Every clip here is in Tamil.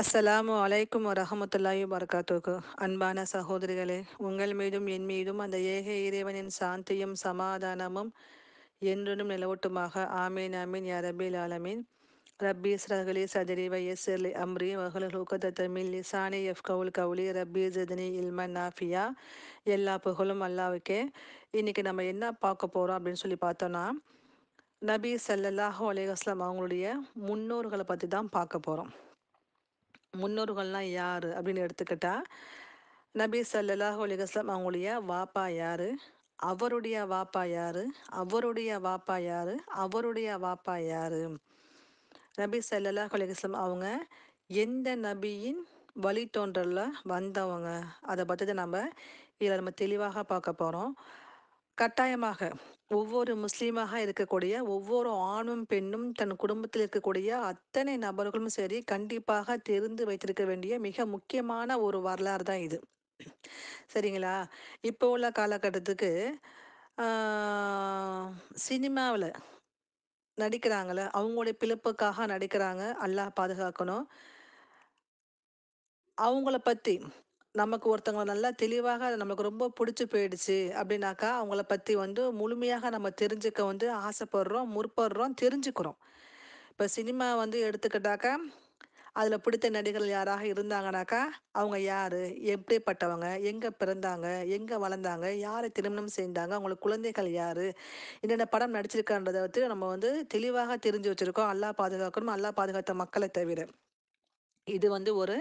அஸ்ஸலாமு அலைக்கும் வரஹமத்துல்லாஹி வரகாத்துக்கு அன்பான சகோதரிகளே உங்கள் மீதும் என் மீதும் அந்த ஏக இறைவனின் சாந்தியும் சமாதானமும் என்றும் நிலவட்டுமாக ஆமீன் அமீன் யா ரபீல் ஆலமீன் ரப்பி ஸ்ரஹலி சதரி வயசர்லி அம்ரி வஹலல் ஹுக்கத்தமில் லிசானி எஃப் கவுல் கவுலி ரப்பி ஜதினி இல்மன் நாஃபியா எல்லா புகழும் அல்லாவுக்கே இன்னைக்கு நம்ம என்ன பார்க்க போகிறோம் அப்படின்னு சொல்லி பார்த்தோன்னா நபி சல்லல்லாஹு அலைவாஸ்லாம் அவங்களுடைய முன்னோர்களை பற்றி தான் பார்க்க போகிறோம் முன்னோர்கள்லாம் யார் அப்படின்னு எடுத்துக்கிட்டால் நபி சல்லாஹ் அலிகஸ்லாம் அவங்களுடைய வாப்பா யார் அவருடைய வாப்பா யார் அவருடைய வாப்பா யார் அவருடைய வாப்பா யார் நபி சல்லாஹ் அலிகஸ்லாம் அவங்க எந்த நபியின் வழித்தோன்றலில் வந்தவங்க அதை பற்றி நம்ம இதில் நம்ம தெளிவாக பார்க்க போகிறோம் கட்டாயமாக ஒவ்வொரு முஸ்லீமாக இருக்கக்கூடிய ஒவ்வொரு ஆணும் பெண்ணும் தன் குடும்பத்தில் இருக்கக்கூடிய அத்தனை நபர்களும் சரி கண்டிப்பாக தெரிந்து வைத்திருக்க வேண்டிய மிக முக்கியமான ஒரு வரலாறு தான் இது சரிங்களா இப்போ உள்ள காலகட்டத்துக்கு சினிமாவில் நடிக்கிறாங்கள அவங்களுடைய பிழப்புக்காக நடிக்கிறாங்க அல்லாஹ் பாதுகாக்கணும் அவங்கள பற்றி நமக்கு ஒருத்தவங்களை நல்லா தெளிவாக நமக்கு ரொம்ப பிடிச்சி போயிடுச்சு அப்படின்னாக்கா அவங்கள பற்றி வந்து முழுமையாக நம்ம தெரிஞ்சுக்க வந்து ஆசைப்படுறோம் முற்படுறோம் தெரிஞ்சுக்கிறோம் இப்போ சினிமா வந்து எடுத்துக்கிட்டாக்கா அதில் பிடித்த நடிகர்கள் யாராக இருந்தாங்கனாக்கா அவங்க யார் எப்படிப்பட்டவங்க எங்கே பிறந்தாங்க எங்கே வளர்ந்தாங்க யாரை திருமணம் செய்தாங்க அவங்களுக்கு குழந்தைகள் யார் என்னென்ன படம் நடிச்சிருக்கான்றதை வந்து நம்ம வந்து தெளிவாக தெரிஞ்சு வச்சுருக்கோம் அல்லா பாதுகாக்கணும் அல்லா பாதுகாத்த மக்களை தவிர இது வந்து ஒரு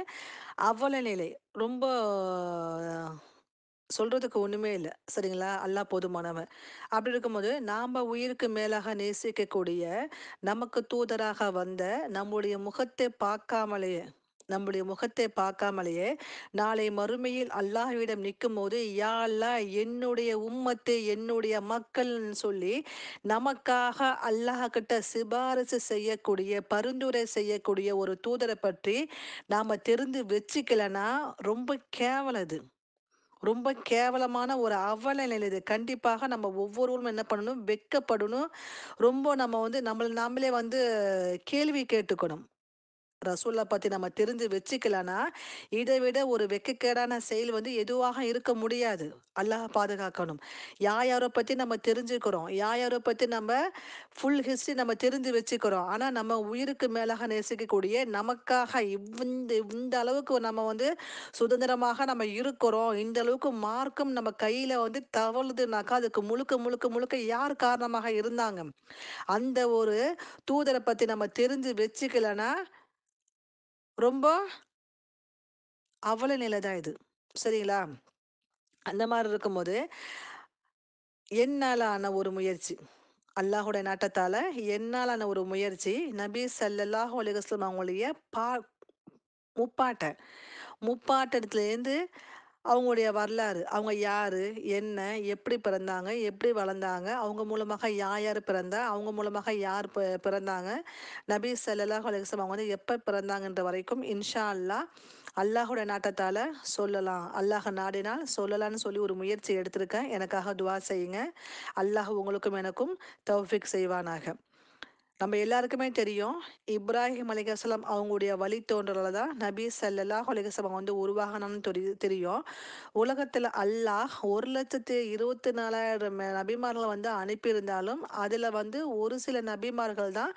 அவலநிலை. ரொம்ப சொல்றதுக்கு ஒண்ணுமே இல்லை சரிங்களா? அல்லா போதுமானவன். அப்படி இருக்கும்போது, நாம உயிருக்கு மேலாக நேசிக்கக்கூடிய, நமக்கு தூதராக வந்த, நம்முடைய முகத்தை பார்க்காமலேயே நம்முடைய முகத்தை பார்க்காமலேயே நாளை மறுமையில் அல்லாஹ்விடம் நிற்கும் போது யா அல்லா என்னுடைய உம்மத்து என்னுடைய மக்கள்னு சொல்லி நமக்காக அல்லாஹ் கிட்ட சிபாரிசு செய்யக்கூடிய பரிந்துரை செய்யக்கூடிய ஒரு தூதரை பற்றி நாம் தெரிந்து வச்சுக்கலனா ரொம்ப கேவலது ரொம்ப கேவலமான ஒரு அவல நிலை இது கண்டிப்பாக நம்ம ஒவ்வொருவரும் என்ன பண்ணணும் வெக்கப்படணும் ரொம்ப நம்ம வந்து நம்மளை நாமளே வந்து கேள்வி கேட்டுக்கணும் ரசூல்லா பற்றி நம்ம தெரிஞ்சு வச்சுக்கலனா இதை விட ஒரு வெக்கக்கேடான செயல் வந்து எதுவாக இருக்க முடியாது அல்லாஹ் பாதுகாக்கணும் யார் யாரை பற்றி நம்ம தெரிஞ்சுக்கிறோம் யார் யாரை பற்றி நம்ம ஃபுல் ஹிஸ்ட்ரி நம்ம தெரிஞ்சு வச்சுக்கிறோம் ஆனால் நம்ம உயிருக்கு மேலாக நேசிக்கக்கூடிய நமக்காக இந்த இந்த அளவுக்கு நம்ம வந்து சுதந்திரமாக நம்ம இருக்கிறோம் இந்த அளவுக்கு மார்க்கம் நம்ம கையில் வந்து தவழுதுனாக்கா அதுக்கு முழுக்க முழுக்க முழுக்க யார் காரணமாக இருந்தாங்க அந்த ஒரு தூதரை பற்றி நம்ம தெரிஞ்சு வச்சுக்கலன்னா ரொம்ப அவல நிலை தான் இது சரிங்களா அந்த மாதிரி இருக்கும்போது என்னால் ஆன ஒரு முயற்சி அல்லாஹோட நாட்டத்தால் என்னாலான ஒரு முயற்சி நபி சல்லாஹூ அலிகஸ்லம் அவங்களுடைய பா முப்பாட்டை முப்பாட்டத்துலேருந்து அவங்களுடைய வரலாறு அவங்க யார் என்ன எப்படி பிறந்தாங்க எப்படி வளர்ந்தாங்க அவங்க மூலமாக யார் யார் பிறந்தா அவங்க மூலமாக யார் பிறந்தாங்க நபி சல்லாஹ் அலிஸ்லாம் அவங்க வந்து எப்போ பிறந்தாங்கன்ற வரைக்கும் இன்ஷா அல்லா அல்லாஹோட நாட்டத்தால் சொல்லலாம் அல்லாஹ் நாடினால் சொல்லலாம்னு சொல்லி ஒரு முயற்சி எடுத்திருக்கேன் எனக்காக துவா செய்யுங்க அல்லாஹ் உங்களுக்கும் எனக்கும் தௌஃபிக் செய்வானாக நம்ம எல்லாருக்குமே தெரியும் இப்ராஹிம் அலிகாசலம் அவங்களுடைய வழி தோன்றல தான் நபி சல்லாஹ் அலிகாசலம் அவங்க வந்து உருவாகணும்னு தெரிய தெரியும் உலகத்தில் அல்லாஹ் ஒரு லட்சத்தி இருபத்தி நாலாயிரம் நபிமார்களை வந்து அனுப்பியிருந்தாலும் அதில் வந்து ஒரு சில நபிமார்கள் தான்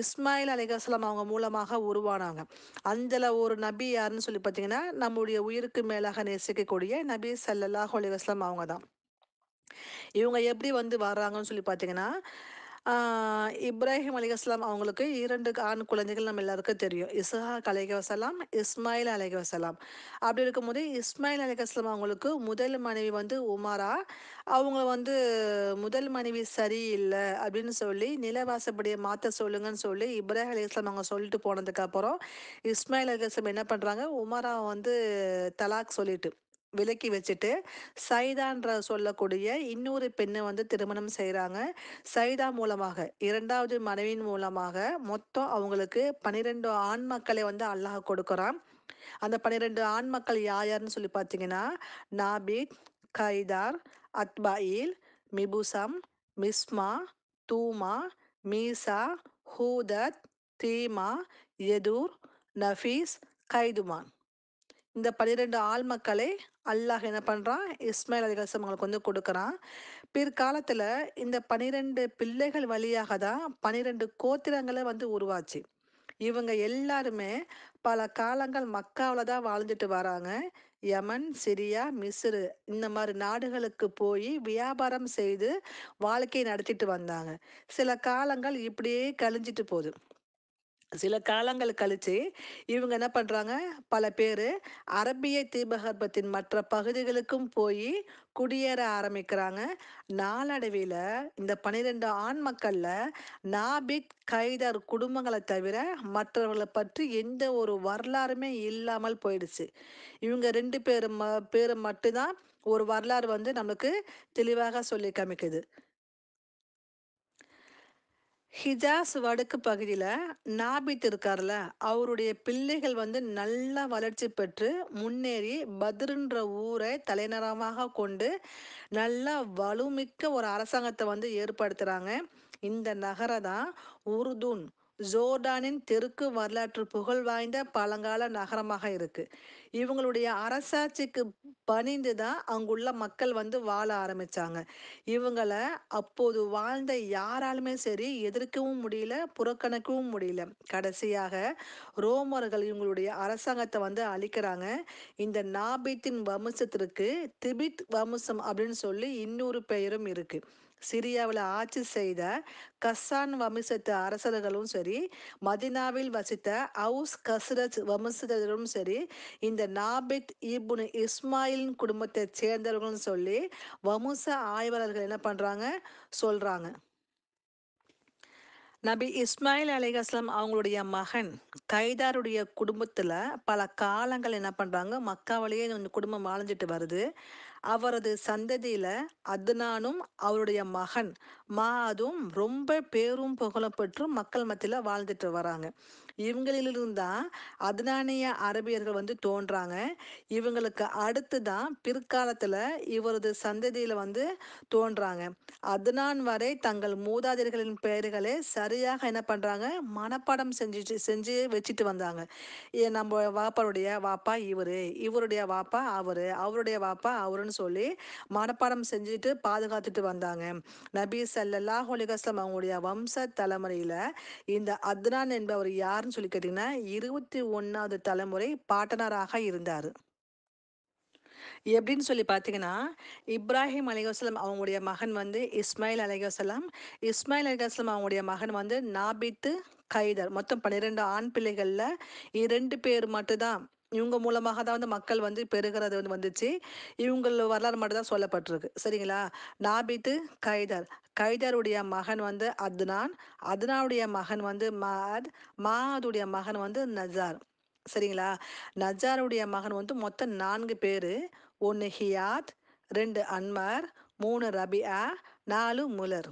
இஸ்மாயில் அலிகாசலம் அவங்க மூலமாக உருவானாங்க அந்த ஒரு நபி யாருன்னு சொல்லி பார்த்தீங்கன்னா நம்முடைய உயிருக்கு மேலாக நேசிக்கக்கூடிய நபி சல்லாஹ் அலிகாஸ்லாம் அவங்க தான் இவங்க எப்படி வந்து வர்றாங்கன்னு சொல்லி பார்த்தீங்கன்னா இப்ராஹிம் அலிகாஸ்லாம் அவங்களுக்கு இரண்டு ஆண் குழந்தைகள் நம்ம எல்லாருக்கும் தெரியும் இஸ்ஹாக் அலிக வசலாம் இஸ்மாயில் அலிக வசலாம் அப்படி இருக்கும்போது இஸ்மாயில் அலிகாஸ்லாம் அவங்களுக்கு முதல் மனைவி வந்து உமாரா அவங்க வந்து முதல் மனைவி சரியில்லை அப்படின்னு சொல்லி நிலவாசப்படியை மாற்ற சொல்லுங்கன்னு சொல்லி இப்ராஹிம் அலிகாஸ்லாம் அவங்க சொல்லிட்டு போனதுக்கப்புறம் இஸ்மாயில் அலிகாஸ்லாம் என்ன பண்ணுறாங்க உமாரா வந்து தலாக் சொல்லிட்டு விலக்கி வச்சுட்டு சைதான்ற சொல்லக்கூடிய இன்னொரு பெண்ணை வந்து திருமணம் செய்கிறாங்க சைதா மூலமாக இரண்டாவது மனைவியின் மூலமாக மொத்தம் அவங்களுக்கு பன்னிரெண்டு ஆண் மக்களை வந்து அல்லாஹ் கொடுக்குறான் அந்த பன்னிரெண்டு ஆண் மக்கள் யார் யாருன்னு சொல்லி பார்த்தீங்கன்னா நாபித் கைதார் அத்பாயில் மிபுசம் மிஸ்மா தூமா மீசா ஹூதத் தீமா எதூர் நஃபீஸ் கைதுமான் இந்த பனிரெண்டு ஆள் மக்களை அல்லாஹ் என்ன பண்ணுறான் இஸ்மாயில் அலிகாசம் அவங்களுக்கு வந்து கொடுக்குறான் பிற்காலத்தில் இந்த பனிரெண்டு பிள்ளைகள் வழியாக தான் பனிரெண்டு கோத்திரங்களை வந்து உருவாச்சு இவங்க எல்லாருமே பல காலங்கள் மக்காவில் தான் வாழ்ந்துட்டு வராங்க யமன் சிரியா மிஸ்ரு இந்த மாதிரி நாடுகளுக்கு போய் வியாபாரம் செய்து வாழ்க்கையை நடத்திட்டு வந்தாங்க சில காலங்கள் இப்படியே கழிஞ்சிட்டு போகுது சில காலங்கள் கழிச்சு இவங்க என்ன பண்ணுறாங்க பல பேர் அரபிய தீபகற்பத்தின் மற்ற பகுதிகளுக்கும் போய் குடியேற ஆரம்பிக்கிறாங்க நாளடைவில் இந்த பனிரெண்டு ஆண் மக்களில் நாபிக் கைதர் குடும்பங்களை தவிர மற்றவர்களை பற்றி எந்த ஒரு வரலாறுமே இல்லாமல் போயிடுச்சு இவங்க ரெண்டு பேரும் பேரும் மட்டும்தான் ஒரு வரலாறு வந்து நம்மளுக்கு தெளிவாக சொல்லி காமிக்குது ஹிஜாஸ் வடக்கு பகுதியில் நாபித் இருக்கார்ல அவருடைய பிள்ளைகள் வந்து நல்லா வளர்ச்சி பெற்று முன்னேறி பத்ருன்ற ஊரை தலைநகரமாக கொண்டு நல்லா வலுமிக்க ஒரு அரசாங்கத்தை வந்து ஏற்படுத்துகிறாங்க இந்த நகரை தான் உருதுன் ஜோர்டானின் தெற்கு வரலாற்று புகழ் வாய்ந்த பழங்கால நகரமாக இருக்குது இவங்களுடைய அரசாட்சிக்கு பணிந்து தான் அங்குள்ள மக்கள் வந்து வாழ ஆரம்பித்தாங்க இவங்களை அப்போது வாழ்ந்த யாராலுமே சரி எதிர்க்கவும் முடியல புறக்கணிக்கவும் முடியல கடைசியாக ரோமர்கள் இவங்களுடைய அரசாங்கத்தை வந்து அழிக்கிறாங்க இந்த நாபித்தின் வம்சத்திற்கு திபித் வம்சம் அப்படின்னு சொல்லி இன்னொரு பெயரும் இருக்குது சிரியாவில் ஆட்சி செய்த கசான் வம்சத்து அரசர்களும் சரி மதினாவில் வசித்த அவுஸ் கசரத் வம்சத்தரும் சரி இந்த நாபித் இபுன் இஸ்மாயிலின் குடும்பத்தை சேர்ந்தவர்களும் சொல்லி வம்ச ஆய்வாளர்கள் என்ன பண்ணுறாங்க சொல்கிறாங்க நபி இஸ்மாயில் அலிகாஸ்லாம் அவங்களுடைய மகன் கைதாருடைய குடும்பத்தில் பல காலங்கள் என்ன பண்ணுறாங்க மக்காவிலேயே குடும்பம் வாழ்ந்துட்டு வருது அவரது சந்ததியில அத்னானும் அவருடைய மகன் மாதும் ரொம்ப பேரும் புகழப்பட்டு மக்கள் மத்தியில் வாழ்ந்துட்டு வராங்க இவங்களிலிருந்து தான் அதனானிய அரபியர்கள் வந்து தோன்றாங்க இவங்களுக்கு அடுத்து தான் பிற்காலத்தில் இவரது சந்ததியில் வந்து தோன்றாங்க அதனான் வரை தங்கள் மூதாதிரிகளின் பெயர்களை சரியாக என்ன பண்ணுறாங்க மனப்பாடம் செஞ்சுட்டு செஞ்சு வச்சுட்டு வந்தாங்க நம்ம வாப்பாருடைய வாப்பா இவர் இவருடைய வாப்பா அவர் அவருடைய வாப்பா அவருன்னு சொல்லி மனப்பாடம் செஞ்சுட்டு பாதுகாத்துட்டு வந்தாங்க நபீஸ் சல்லல்லாஹ் அலிகாஸ்லாம் அவங்களுடைய வம்ச தலைமுறையில இந்த அத்ரான் என்பவர் யாருன்னு சொல்லி கேட்டிங்கன்னா இருபத்தி ஒன்றாவது தலைமுறை பாட்டனராக இருந்தார் எப்படின்னு சொல்லி பார்த்தீங்கன்னா இப்ராஹிம் அலிகாஸ்லாம் அவங்களுடைய மகன் வந்து இஸ்மாயில் அலிகாஸ்லாம் இஸ்மாயில் அலிகாஸ்லாம் அவங்களுடைய மகன் வந்து நாபித்து கைதர் மொத்தம் பன்னிரெண்டு ஆண் பிள்ளைகளில் இரண்டு பேர் மட்டும்தான் இவங்க மூலமாக தான் வந்து மக்கள் வந்து பெருகிறது வந்து வந்துச்சு இவங்கள வரலாறு மட்டும் தான் சொல்லப்பட்டிருக்கு சரிங்களா நாபித்து கைதர் கைதருடைய மகன் வந்து அத்னான் அத்னாவுடைய மகன் வந்து மாத் மாதுடைய மகன் வந்து நஜார் சரிங்களா நஜாருடைய மகன் வந்து மொத்தம் நான்கு பேர் ஒன்று ஹியாத் ரெண்டு அன்மர் மூணு ரபியா நாலு முலர்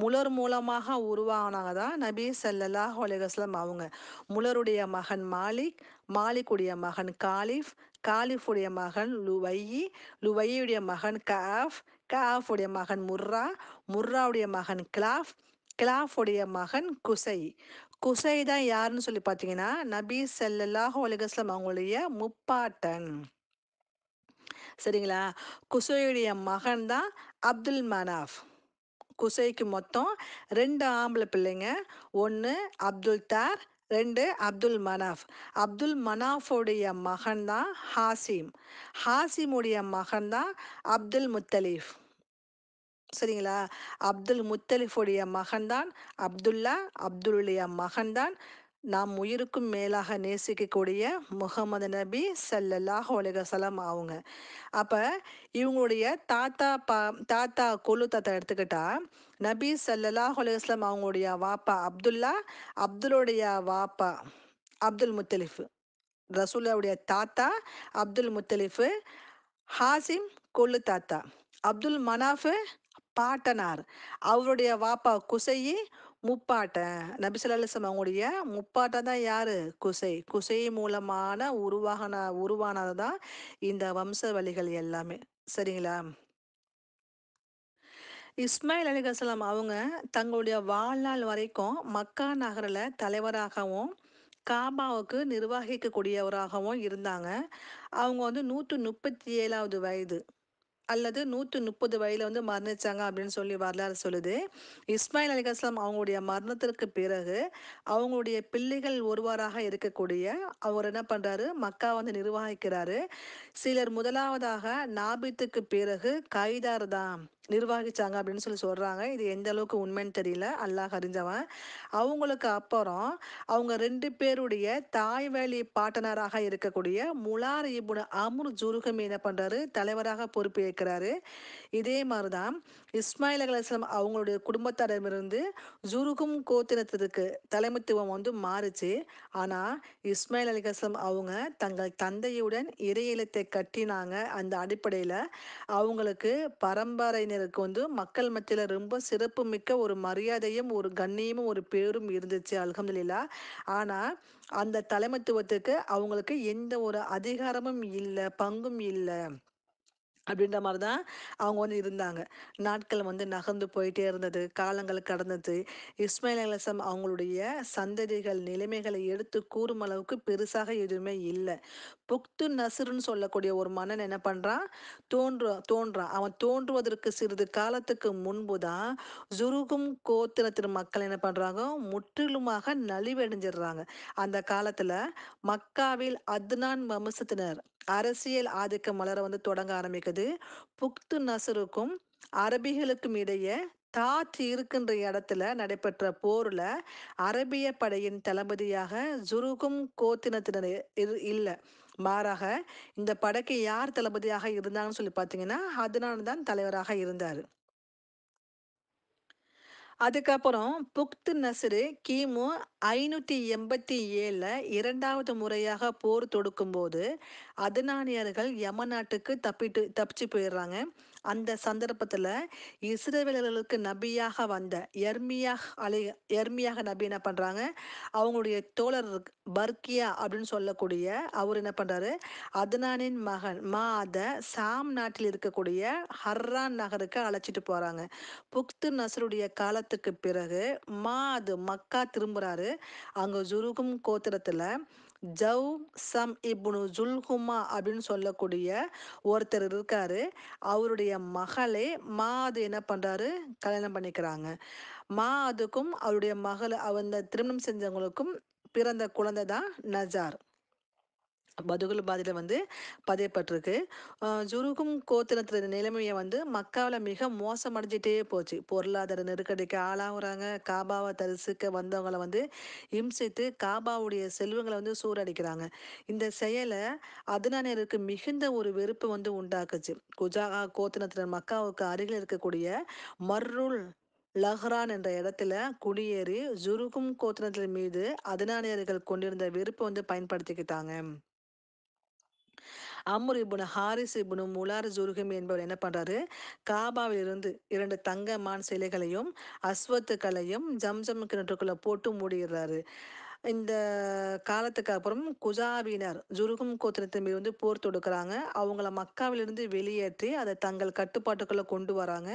முலர் மூலமாக உருவானாங்க தான் நபி சல்லாஹ் அலிகஸ்லாம் அவங்க முலருடைய மகன் மாலிக் மாலிக்குடைய மகன் காலிஃப் காலிஃபுடைய மகன் லுவையி லுவையுடைய மகன் கஃப் கஹாஃபுடைய மகன் முர்ரா முர்ராவுடைய மகன் கிளாஃப் கிளாஃபுடைய மகன் குசை குசை தான் யாருன்னு சொல்லி பார்த்தீங்கன்னா நபி செல்லல்லாஹ் அலிகஸ்லம் அவங்களுடைய முப்பாட்டன் சரிங்களா குசையுடைய மகன் தான் அப்துல் மனாஃப் குசைக்கு மொத்தம் ரெண்டு ஆம்பளை பிள்ளைங்க ஒன்று அப்துல் தார் ரெண்டு அப்துல் மனாஃப் அப்துல் மனாஃபுடைய மகன் தான் ஹாசிம் ஹாசிமுடைய மகன் தான் அப்துல் முத்தலீஃப் சரிங்களா அப்துல் முத்தலிஃபுடைய மகன்தான் அப்துல்லா அப்துல்லுடைய மகன்தான் நாம் உயிருக்கும் மேலாக நேசிக்கக்கூடிய முகமது நபி சல்லல்லாஹ் ஒலிகசலம் அவங்க அப்போ இவங்களுடைய தாத்தா பா தாத்தா கொலு தாத்தா எடுத்துக்கிட்டா நபி சல்லல்லாஹ் ஒலிகஸ்லாம் அவங்களுடைய வாப்பா அப்துல்லா அப்துல்லுடைய வாப்பா அப்துல் முத்தலிஃபு ரசூல்லாவுடைய தாத்தா அப்துல் முத்தலிஃபு ஹாசிம் கொல்லு தாத்தா அப்துல் மனாஃபு பாட்டனார் அவருடைய வாப்பா குசையி முப்பாட்டன் நபிசுல்லாசம் அவங்களுடைய முப்பாட்டை தான் யார் குசை குசை மூலமான உருவாகன உருவானது தான் இந்த வம்ச வழிகள் எல்லாமே சரிங்களா இஸ்மாயில் அலிகலாம் அவங்க தங்களுடைய வாழ்நாள் வரைக்கும் மக்கா நகரில் தலைவராகவும் காபாவுக்கு நிர்வகிக்கக்கூடியவராகவும் இருந்தாங்க அவங்க வந்து நூற்று முப்பத்தி ஏழாவது வயது அல்லது நூற்று முப்பது வயதில் வந்து மரணித்தாங்க அப்படின்னு சொல்லி வரலாறு சொல்லுது இஸ்மாயில் அலி அவங்களுடைய மரணத்திற்கு பிறகு அவங்களுடைய பிள்ளைகள் ஒருவராக இருக்கக்கூடிய அவர் என்ன பண்ணுறாரு மக்கா வந்து நிர்வாகிக்கிறாரு சிலர் முதலாவதாக நாபித்துக்கு பிறகு கைதார் தான் நிர்வாகிச்சாங்க அப்படின்னு சொல்லி சொல்கிறாங்க இது எந்த அளவுக்கு உண்மைன்னு தெரியல அல்லாஹ் அறிஞ்சவன் அவங்களுக்கு அப்புறம் அவங்க ரெண்டு பேருடைய தாய் வேலி பாட்டனராக இருக்கக்கூடிய முலார் இபுன அமுர் ஜுருகம் என்ன பண்ணுறாரு தலைவராக பொறுப்பேற்கிறாரு இதே மாதிரிதான் இஸ்மாயில் அலிஸ்லாம் அவங்களுடைய குடும்பத்தாரிடமிருந்து ஜுருகும் கோத்திரத்திற்கு தலைமைத்துவம் வந்து மாறுச்சு ஆனால் இஸ்மாயில் அலிகாஸ்லாம் அவங்க தங்கள் தந்தையுடன் இறையிலத்தை கட்டினாங்க அந்த அடிப்படையில் அவங்களுக்கு பரம்பரையினருக்கு வந்து மக்கள் மத்தியில் ரொம்ப சிறப்பு மிக்க ஒரு மரியாதையும் ஒரு கண்ணியமும் ஒரு பேரும் இருந்துச்சு இல்லா ஆனால் அந்த தலைமைத்துவத்துக்கு அவங்களுக்கு எந்த ஒரு அதிகாரமும் இல்லை பங்கும் இல்லை அப்படின்ற மாதிரி தான் அவங்க வந்து இருந்தாங்க நாட்கள் வந்து நகர்ந்து போயிட்டே இருந்தது காலங்கள் கடந்தது இஸ்மாயில் அலிசம் அவங்களுடைய சந்ததிகள் நிலைமைகளை எடுத்து கூறும் அளவுக்கு பெருசாக எதுவுமே இல்லை புக்து நசுருன்னு சொல்லக்கூடிய ஒரு மன்னன் என்ன பண்ணுறான் தோன்று தோன்றான் அவன் தோன்றுவதற்கு சிறிது காலத்துக்கு முன்பு தான் ஜுருகும் கோத்திரத்தின் மக்கள் என்ன பண்ணுறாங்க முற்றிலுமாக நலிவடைஞ்சிடுறாங்க அந்த காலத்தில் மக்காவில் அத்னான் வம்சத்தினர் அரசியல் ஆதிக்கம் மலர வந்து தொடங்க ஆரம்பிக்குது புக்து நசருக்கும் அரபிகளுக்கும் இடையே தாத் இருக்கின்ற இடத்துல நடைபெற்ற போரில் அரபிய படையின் தளபதியாக ஜுருகும் கோத்தினத்தினர் இல்லை மாறாக இந்த படைக்கு யார் தளபதியாக இருந்தாங்கன்னு சொல்லி பார்த்தீங்கன்னா அதனால தான் தலைவராக இருந்தார் அதுக்கப்புறம் புக்து நசுரு கிமு ஐநூற்றி எண்பத்தி ஏழில் இரண்டாவது முறையாக போர் தொடுக்கும்போது அதனானியர்கள் யம நாட்டுக்கு தப்பிட்டு தப்பிச்சு போயிடுறாங்க அந்த சந்தர்ப்பத்தில் இஸ்ரேவேலர்களுக்கு நபியாக வந்த எர்மியாக அலை எர்மியாக நபி என்ன பண்ணுறாங்க அவங்களுடைய தோழர் பர்கியா அப்படின்னு சொல்லக்கூடிய அவர் என்ன பண்ணுறாரு அதனானின் மகன் மாத சாம் நாட்டில் இருக்கக்கூடிய ஹர்ரான் நகருக்கு அழைச்சிட்டு போகிறாங்க புக்து நசருடைய காலத்துக்கு பிறகு மாது மக்கா திரும்புகிறாரு அங்கே ஜுருகும் கோத்திரத்தில் ஜவ் சம் இப்னு ஜுல்ஹுமா அப்படின்னு சொல்லக்கூடிய ஒருத்தர் இருக்கார் அவருடைய மகளே மா அது என்ன பண்ணுறாரு கல்யாணம் பண்ணிக்கிறாங்க மா அதுக்கும் அவருடைய மகள் அந்த திருமணம் செஞ்சவங்களுக்கும் பிறந்த குழந்தை தான் நஜார் பதுகல் பாதியில் வந்து பதியப்பட்டிருக்கு ஜுருகும் கோத்திரத்தின் நிலைமையை வந்து மக்காவில் மிக மோசமடைஞ்சிட்டே போச்சு பொருளாதார நெருக்கடிக்கு ஆளாகுறாங்க காபாவை தரிசிக்க வந்தவங்களை வந்து இம்சித்து காபாவுடைய செல்வங்களை வந்து சூறடிக்கிறாங்க இந்த செயலை அதுனானியருக்கு மிகுந்த ஒரு வெறுப்பு வந்து உண்டாக்குச்சு குஜாகா கோத்திரத்தினர் மக்காவுக்கு அருகில் இருக்கக்கூடிய மர்ருல் லஹ்ரான் என்ற இடத்துல குடியேறி ஜுருகும் கோத்திரத்தின் மீது அதனானியர்கள் கொண்டிருந்த வெறுப்பை வந்து பயன்படுத்திக்கிட்டாங்க அம்ரு இபுனு ஹாரிஸ் இபுனு முலார் ஜுருகம் என்பவர் என்ன பண்ணுறாரு இருந்து இரண்டு தங்க மான் சிலைகளையும் அஸ்வத்துக்களையும் ஜம்ஜம் கிணற்றுக்குள்ளே போட்டு மூடிடுறாரு இந்த காலத்துக்கு அப்புறம் குஜாவினர் ஜுருகும் கோத்திரத்தின் மீது வந்து போர் தொடுக்கிறாங்க அவங்கள மக்காவிலிருந்து வெளியேற்றி அதை தங்கள் கட்டுப்பாட்டுக்குள்ளே கொண்டு வராங்க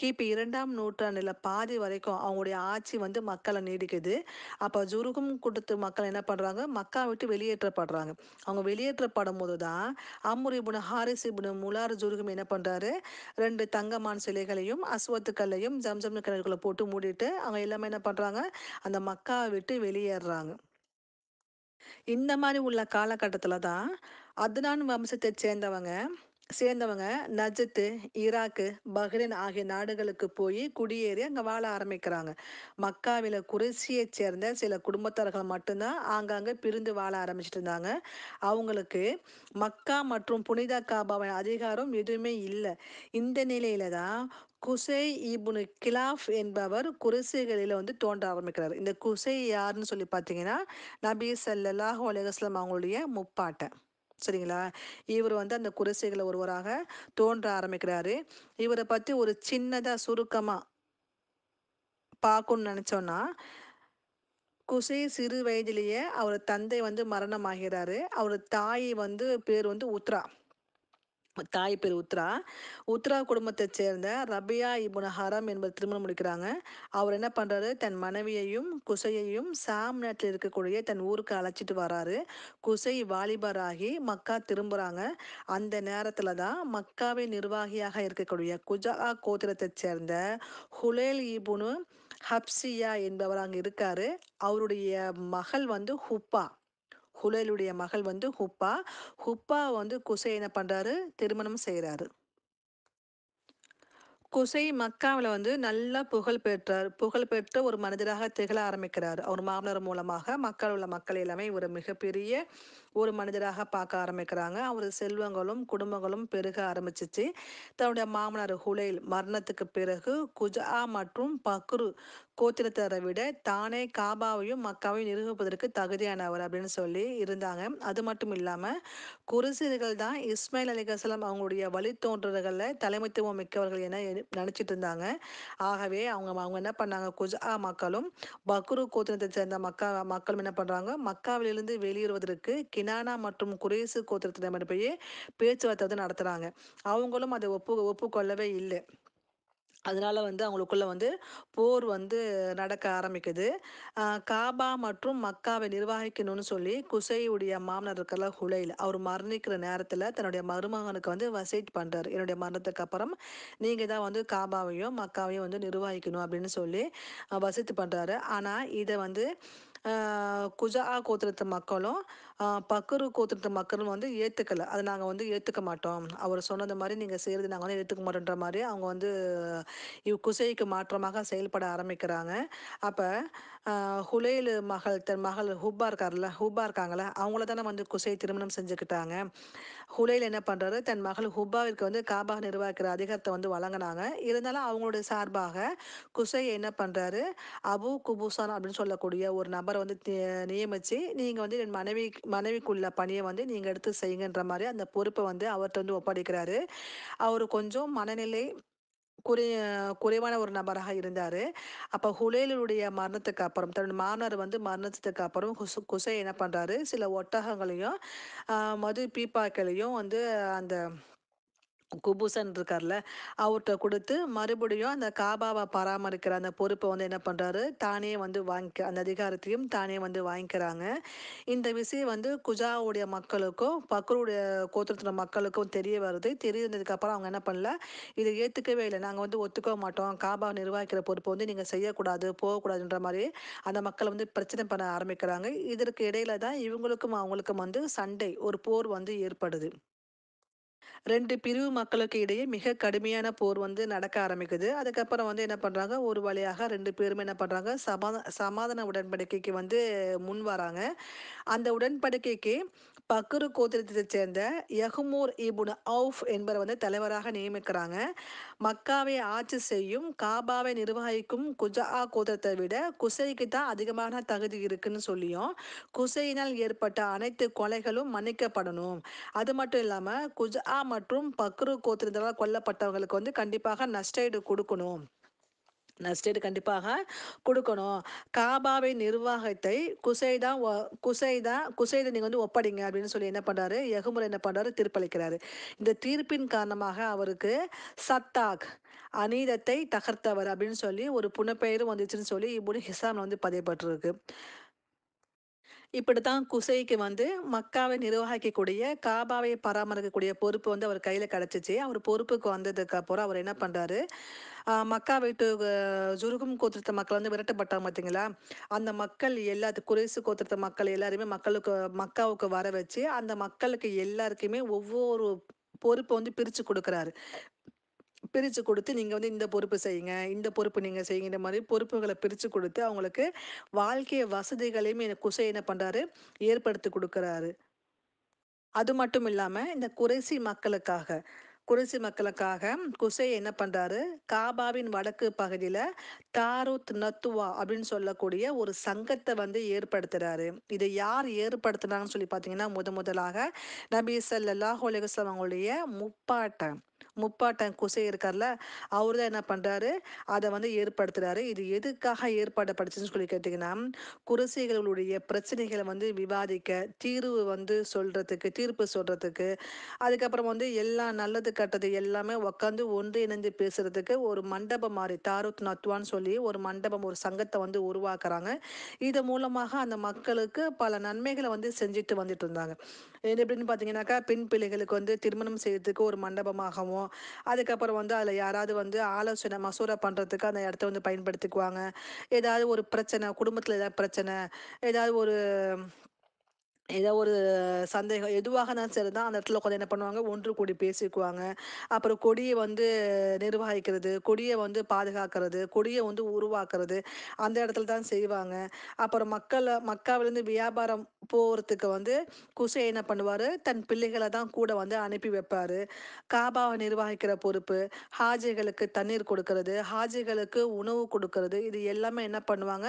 கிபி இரண்டாம் நூற்றாண்டில் பாதி வரைக்கும் அவங்களுடைய ஆட்சி வந்து மக்களை நீடிக்குது அப்போ ஜுருகும் கூட்டத்து மக்கள் என்ன பண்ணுறாங்க மக்கா விட்டு வெளியேற்றப்படுறாங்க அவங்க வெளியேற்றப்படும் போது தான் அம்முர் இபுன் ஹாரிஸ் இபுன் முலார் ஜுருகும் என்ன பண்ணுறாரு ரெண்டு தங்கமான் சிலைகளையும் அஸ்வத்துக்கல்லையும் ஜம்ஜம் கிணறுகளை போட்டு மூடிட்டு அவங்க எல்லாமே என்ன பண்ணுறாங்க அந்த மக்காவை விட்டு வெளியேறாங்க இருந்தாங்க இந்த மாதிரி உள்ள காலகட்டத்தில் தான் அதுனான் வம்சத்தை சேர்ந்தவங்க சேர்ந்தவங்க நஜத்து ஈராக்கு பஹ்ரைன் ஆகிய நாடுகளுக்கு போய் குடியேறி அங்கே வாழ ஆரம்பிக்கிறாங்க மக்காவில் குறைசியை சேர்ந்த சில குடும்பத்தார்கள் மட்டும்தான் ஆங்காங்கே பிரிந்து வாழ ஆரம்பிச்சிட்டு இருந்தாங்க அவங்களுக்கு மக்கா மற்றும் புனித காபாவின் அதிகாரம் எதுவுமே இல்லை இந்த நிலையில தான் குசை இபுனு கிலாஃப் என்பவர் குரிசைகளில் வந்து தோன்ற ஆரம்பிக்கிறார் இந்த குசை யாருன்னு சொல்லி பார்த்தீங்கன்னா நபி சல்லாஹூ அலுவலாம் அவங்களுடைய முப்பாட்டை சரிங்களா இவர் வந்து அந்த குருசைகளை ஒருவராக தோன்ற ஆரம்பிக்கிறாரு இவரை பற்றி ஒரு சின்னதாக சுருக்கமாக பார்க்கணும்னு நினச்சோன்னா குசை சிறு வயதிலேயே அவர் தந்தை வந்து மரணமாகிறாரு அவர் தாய் வந்து பேர் வந்து உத்ரா தாய் பேர் உத்ரா உத்ரா குடும்பத்தை சேர்ந்த ரபியா இபுன ஹரம் என்பது திருமணம் முடிக்கிறாங்க அவர் என்ன பண்ணுறாரு தன் மனைவியையும் குசையையும் சாம் நாட்டில் இருக்கக்கூடிய தன் ஊருக்கு அழைச்சிட்டு வராரு குசை வாலிபராகி மக்கா திரும்புகிறாங்க அந்த நேரத்தில் தான் மக்காவின் நிர்வாகியாக இருக்கக்கூடிய குஜா கோத்திரத்தை சேர்ந்த ஹுலேல் இபுனு ஹப்சியா என்பவர் அங்கே இருக்காரு அவருடைய மகள் வந்து ஹுப்பா ஹுலேலுடைய மகள் வந்து ஹுப்பா ஹுப்பா வந்து குசை என்ன பண்ணுறாரு திருமணம் செய்கிறாரு குசை மக்காவில் வந்து நல்லா புகழ் பெற்றார் புகழ் பெற்ற ஒரு மனிதராக திகழ ஆரம்பிக்கிறார் அவர் மாமனார் மூலமாக மக்கள் உள்ள மக்கள் எல்லாமே ஒரு மிகப்பெரிய ஒரு மனிதராக பார்க்க ஆரம்பிக்கிறாங்க அவரது செல்வங்களும் குடும்பங்களும் பெருக ஆரம்பிச்சிச்சு தன்னுடைய மாமனார் ஹுலைல் மரணத்துக்கு பிறகு குஜா மற்றும் பக்ரு கோத்திரத்தரை விட தானே காபாவையும் மக்காவையும் நிரூபிப்பதற்கு தகுதியானவர் அப்படின்னு சொல்லி இருந்தாங்க அது மட்டும் இல்லாமல் குருசீர்கள் தான் இஸ்மாயில் அலிகாசலம் அவங்களுடைய வழித்தோன்றர்களில் தலைமைத்துவம் மிக்கவர்கள் என நினச்சிட்டு இருந்தாங்க ஆகவே அவங்க அவங்க என்ன பண்ணாங்க குஜா மக்களும் பக்ரு கோத்திரத்தை சேர்ந்த மக்கா மக்களும் என்ன பண்ணுறாங்க மக்காவிலிருந்து வெளியேறுவதற்கு கினானா மற்றும் குரேசு கோத்திரத்தினரிடையே பேச்சுவார்த்தை வந்து நடத்துகிறாங்க அவங்களும் அதை ஒப்பு ஒப்புக்கொள்ளவே இல்லை அதனால் வந்து அவங்களுக்குள்ள வந்து போர் வந்து நடக்க ஆரம்பிக்குது காபா மற்றும் மக்காவை நிர்வகிக்கணும்னு சொல்லி குசையுடைய மாமனார் இருக்கிற ஹுலையில் அவர் மரணிக்கிற நேரத்தில் தன்னுடைய மருமகனுக்கு வந்து வசைட் பண்ணுறாரு என்னுடைய மரணத்துக்கு அப்புறம் நீங்கள் தான் வந்து காபாவையும் மக்காவையும் வந்து நிர்வகிக்கணும் அப்படின்னு சொல்லி வசதி பண்ணுறாரு ஆனால் இதை வந்து குஜா கோத்திரத்து மக்களும் பக்குரு கோத்திரத்து மக்களும் வந்து ஏற்றுக்கல அதை நாங்கள் வந்து ஏற்றுக்க மாட்டோம் அவர் சொன்னது மாதிரி நீங்கள் செய்கிறது நாங்கள் வந்து ஏற்றுக்க மாட்டோன்ற மாதிரி அவங்க வந்து இவ் குசைக்கு மாற்றமாக செயல்பட ஆரம்பிக்கிறாங்க அப்போ ஹுலைலு மகள் தன் மகள் ஹூப்பா இருக்கார்ல ஹூப்பா இருக்காங்களே அவங்கள தானே வந்து குசையை திருமணம் செஞ்சுக்கிட்டாங்க ஹுலைல் என்ன பண்ணுறது தன் மகள் ஹுப்பாவிற்கு வந்து காபா நிர்வாகிக்கிற அதிகாரத்தை வந்து வழங்கினாங்க இருந்தாலும் அவங்களுடைய சார்பாக குசை என்ன பண்ணுறாரு அபு குபுசான் அப்படின்னு சொல்லக்கூடிய ஒரு நபரை வந்து நியமித்து நீங்கள் வந்து என் மனைவி மனைவிக்குள்ள பணியை வந்து நீங்கள் எடுத்து செய்யுங்கன்ற மாதிரி அந்த பொறுப்பை வந்து அவர்கிட்ட வந்து ஒப்படைக்கிறாரு அவர் கொஞ்சம் மனநிலை குறை குறைவான ஒரு நபராக இருந்தார் அப்போ ஹுலேலுடைய மரணத்துக்கு அப்புறம் தன்னுடைய மாமனார் வந்து மரணத்துக்கு அப்புறம் குசு குசை என்ன பண்ணுறாரு சில ஒட்டகங்களையும் மது பீப்பாக்களையும் வந்து அந்த குபுசன் இருக்கார்ல அவர்கிட்ட கொடுத்து மறுபடியும் அந்த காபாவை பராமரிக்கிற அந்த பொறுப்பை வந்து என்ன பண்ணுறாரு தானே வந்து வாங்கிக்க அந்த அதிகாரத்தையும் தானே வந்து வாங்கிக்கிறாங்க இந்த விஷயம் வந்து குஜாவுடைய மக்களுக்கும் பக்ருடைய கோத்திரத்தின மக்களுக்கும் தெரிய வருது தெரிய அவங்க என்ன பண்ணல இதை ஏற்றுக்கவே இல்லை நாங்கள் வந்து ஒத்துக்க மாட்டோம் காபாவை நிர்வாகிக்கிற பொறுப்பை வந்து நீங்கள் செய்யக்கூடாது போகக்கூடாதுன்ற மாதிரி அந்த மக்கள் வந்து பிரச்சனை பண்ண ஆரம்பிக்கிறாங்க இதற்கு இடையில தான் இவங்களுக்கும் அவங்களுக்கும் வந்து சண்டை ஒரு போர் வந்து ஏற்படுது ரெண்டு பிரிவு மக்களுக்கு இடையே மிக கடுமையான போர் வந்து நடக்க ஆரம்பிக்குது அதுக்கப்புறம் வந்து என்ன பண்ணுறாங்க ஒரு வழியாக ரெண்டு பேரும் என்ன பண்ணுறாங்க சமா சமாதான உடன்படிக்கைக்கு வந்து முன் வராங்க அந்த உடன்படிக்கைக்கு பக்ரு கோத்திரத்தை சேர்ந்த யஹ்மூர் இபுன் அவுஃப் என்பவர் வந்து தலைவராக நியமிக்கிறாங்க மக்காவை ஆட்சி செய்யும் காபாவை நிர்வகிக்கும் குஜா கோத்திரத்தை விட குசைக்கு தான் அதிகமான தகுதி இருக்குன்னு சொல்லியும் குசையினால் ஏற்பட்ட அனைத்து கொலைகளும் மன்னிக்கப்படணும் அது மட்டும் இல்லாமல் குஜா மற்றும் பக்ரு கோத்திரத்தால் கொல்லப்பட்டவர்களுக்கு வந்து கண்டிப்பாக நஷ்டஈடு கொடுக்கணும் நஷ்டீடு கண்டிப்பாக கொடுக்கணும் காபாவை நிர்வாகத்தை குசைதா குசைதா குசைதை நீங்கள் வந்து ஒப்படைங்க அப்படின்னு சொல்லி என்ன பண்ணுறாரு எகுமுறை என்ன பண்ணுறாரு தீர்ப்பளிக்கிறாரு இந்த தீர்ப்பின் காரணமாக அவருக்கு சத்தாக் அநீதத்தை தகர்த்தவர் அப்படின்னு சொல்லி ஒரு புனப்பெயரும் வந்துச்சுன்னு சொல்லி இப்படி ஹிசாமில் வந்து பதியப்பட்டிருக்கு இப்படி தான் குசைக்கு வந்து மக்காவை நிர்வகிக்கக்கூடிய காபாவை பராமரிக்கக்கூடிய பொறுப்பு வந்து அவர் கையில் கிடச்சிச்சு அவர் பொறுப்புக்கு வந்ததுக்கு அப்புறம் அவர் என்ன பண்ணுறாரு மக்கா வீட்டு ஜுருகும் கோத்திரத்த மக்கள் வந்து விரட்டப்பட்டாங்க பார்த்தீங்களா அந்த மக்கள் எல்லா குறைசு கோத்திரத்த மக்கள் எல்லாருமே மக்களுக்கு மக்காவுக்கு வர வச்சு அந்த மக்களுக்கு எல்லாருக்குமே ஒவ்வொரு பொறுப்பை வந்து பிரித்து கொடுக்குறாரு பிரித்து கொடுத்து நீங்கள் வந்து இந்த பொறுப்பு செய்யுங்க இந்த பொறுப்பு நீங்கள் செய்யுங்க இந்த மாதிரி பொறுப்புகளை பிரித்து கொடுத்து அவங்களுக்கு வாழ்க்கைய வசதிகளையும் எனக்கு குசை என்ன பண்ணுறாரு ஏற்படுத்தி கொடுக்குறாரு அது மட்டும் இல்லாமல் இந்த குறைசி மக்களுக்காக குறைசி மக்களுக்காக குசை என்ன பண்ணுறாரு காபாவின் வடக்கு பகுதியில் தாரூத் நத்துவா அப்படின்னு சொல்லக்கூடிய ஒரு சங்கத்தை வந்து ஏற்படுத்துகிறாரு இதை யார் ஏற்படுத்துனாங்கன்னு சொல்லி பார்த்தீங்கன்னா முத முதலாக நபி சல்லாஹ் அவங்களுடைய முப்பாட்டம் முப்பாட்டன் குசை இருக்கார்ல அவர் தான் என்ன பண்ணுறாரு அதை வந்து ஏற்படுத்துகிறாரு இது எதுக்காக ஏற்பாடுப்படுச்சுன்னு சொல்லி கேட்டிங்கன்னா குருசைகளுடைய பிரச்சனைகளை வந்து விவாதிக்க தீர்வு வந்து சொல்கிறதுக்கு தீர்ப்பு சொல்கிறதுக்கு அதுக்கப்புறம் வந்து எல்லா நல்லது கட்டது எல்லாமே உக்காந்து ஒன்று இணைந்து பேசுகிறதுக்கு ஒரு மண்டபம் மாதிரி தாரூத் நத்வான்னு சொல்லி ஒரு மண்டபம் ஒரு சங்கத்தை வந்து உருவாக்குறாங்க இது மூலமாக அந்த மக்களுக்கு பல நன்மைகளை வந்து செஞ்சுட்டு வந்துட்டு இருந்தாங்க இது எப்படின்னு பார்த்தீங்கன்னாக்கா பெண் பிள்ளைகளுக்கு வந்து திருமணம் செய்யறதுக்கு ஒரு மண்டபமாகவும் அதுக்கப்புறம் வந்து அதில் யாராவது வந்து ஆலோசனை மசூரா பண்ணுறதுக்கு அந்த இடத்த வந்து பயன்படுத்திக்குவாங்க ஏதாவது ஒரு பிரச்சனை குடும்பத்தில் ஏதாவது பிரச்சனை ஏதாவது ஒரு ஏதோ ஒரு சந்தேகம் எதுவாக இருந்தாலும் சரி தான் அந்த இடத்துல உட்காந்து என்ன பண்ணுவாங்க ஒன்று கூடி பேசிக்குவாங்க அப்புறம் கொடியை வந்து நிர்வகிக்கிறது கொடியை வந்து பாதுகாக்கிறது கொடியை வந்து உருவாக்குறது அந்த இடத்துல தான் செய்வாங்க அப்புறம் மக்களை மக்காவிலேருந்து வியாபாரம் போகிறதுக்கு வந்து குசை என்ன பண்ணுவார் தன் பிள்ளைகளை தான் கூட வந்து அனுப்பி வைப்பார் காபாவை நிர்வகிக்கிற பொறுப்பு ஹாஜிகளுக்கு தண்ணீர் கொடுக்கறது ஹாஜிகளுக்கு உணவு கொடுக்கறது இது எல்லாமே என்ன பண்ணுவாங்க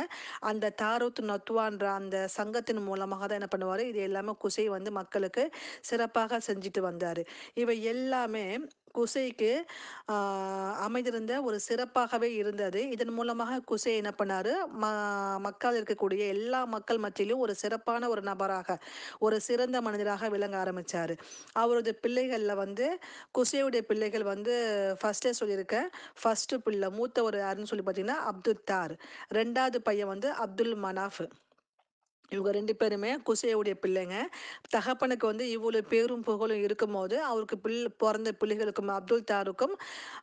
அந்த தாரூத் நத்துவான்ற அந்த சங்கத்தின் மூலமாக தான் என்ன பண்ணுவார் இது எல்லாமே குசை வந்து மக்களுக்கு சிறப்பாக செஞ்சுட்டு வந்தார் இவை எல்லாமே குசைக்கு அமைந்திருந்த ஒரு சிறப்பாகவே இருந்தது இதன் மூலமாக குசை என்ன பண்ணார் ம மக்கள் இருக்கக்கூடிய எல்லா மக்கள் மத்தியிலும் ஒரு சிறப்பான ஒரு நபராக ஒரு சிறந்த மனிதராக விளங்க ஆரம்பித்தார் அவரது பிள்ளைகளில் வந்து குசையுடைய பிள்ளைகள் வந்து ஃபஸ்ட்டே சொல்லியிருக்க ஃபஸ்ட்டு பிள்ளை மூத்தவர் யாருன்னு சொல்லி பார்த்தீங்கன்னா அப்துத்தார் ரெண்டாவது பையன் வந்து அப்துல் மனாஃப் இவங்க ரெண்டு பேருமே குசையுடைய பிள்ளைங்க தகப்பனுக்கு வந்து இவ்வளோ பேரும் புகழும் இருக்கும்போது அவருக்கு பிள்ள பிறந்த பிள்ளைகளுக்கும் அப்துல் தாருக்கும்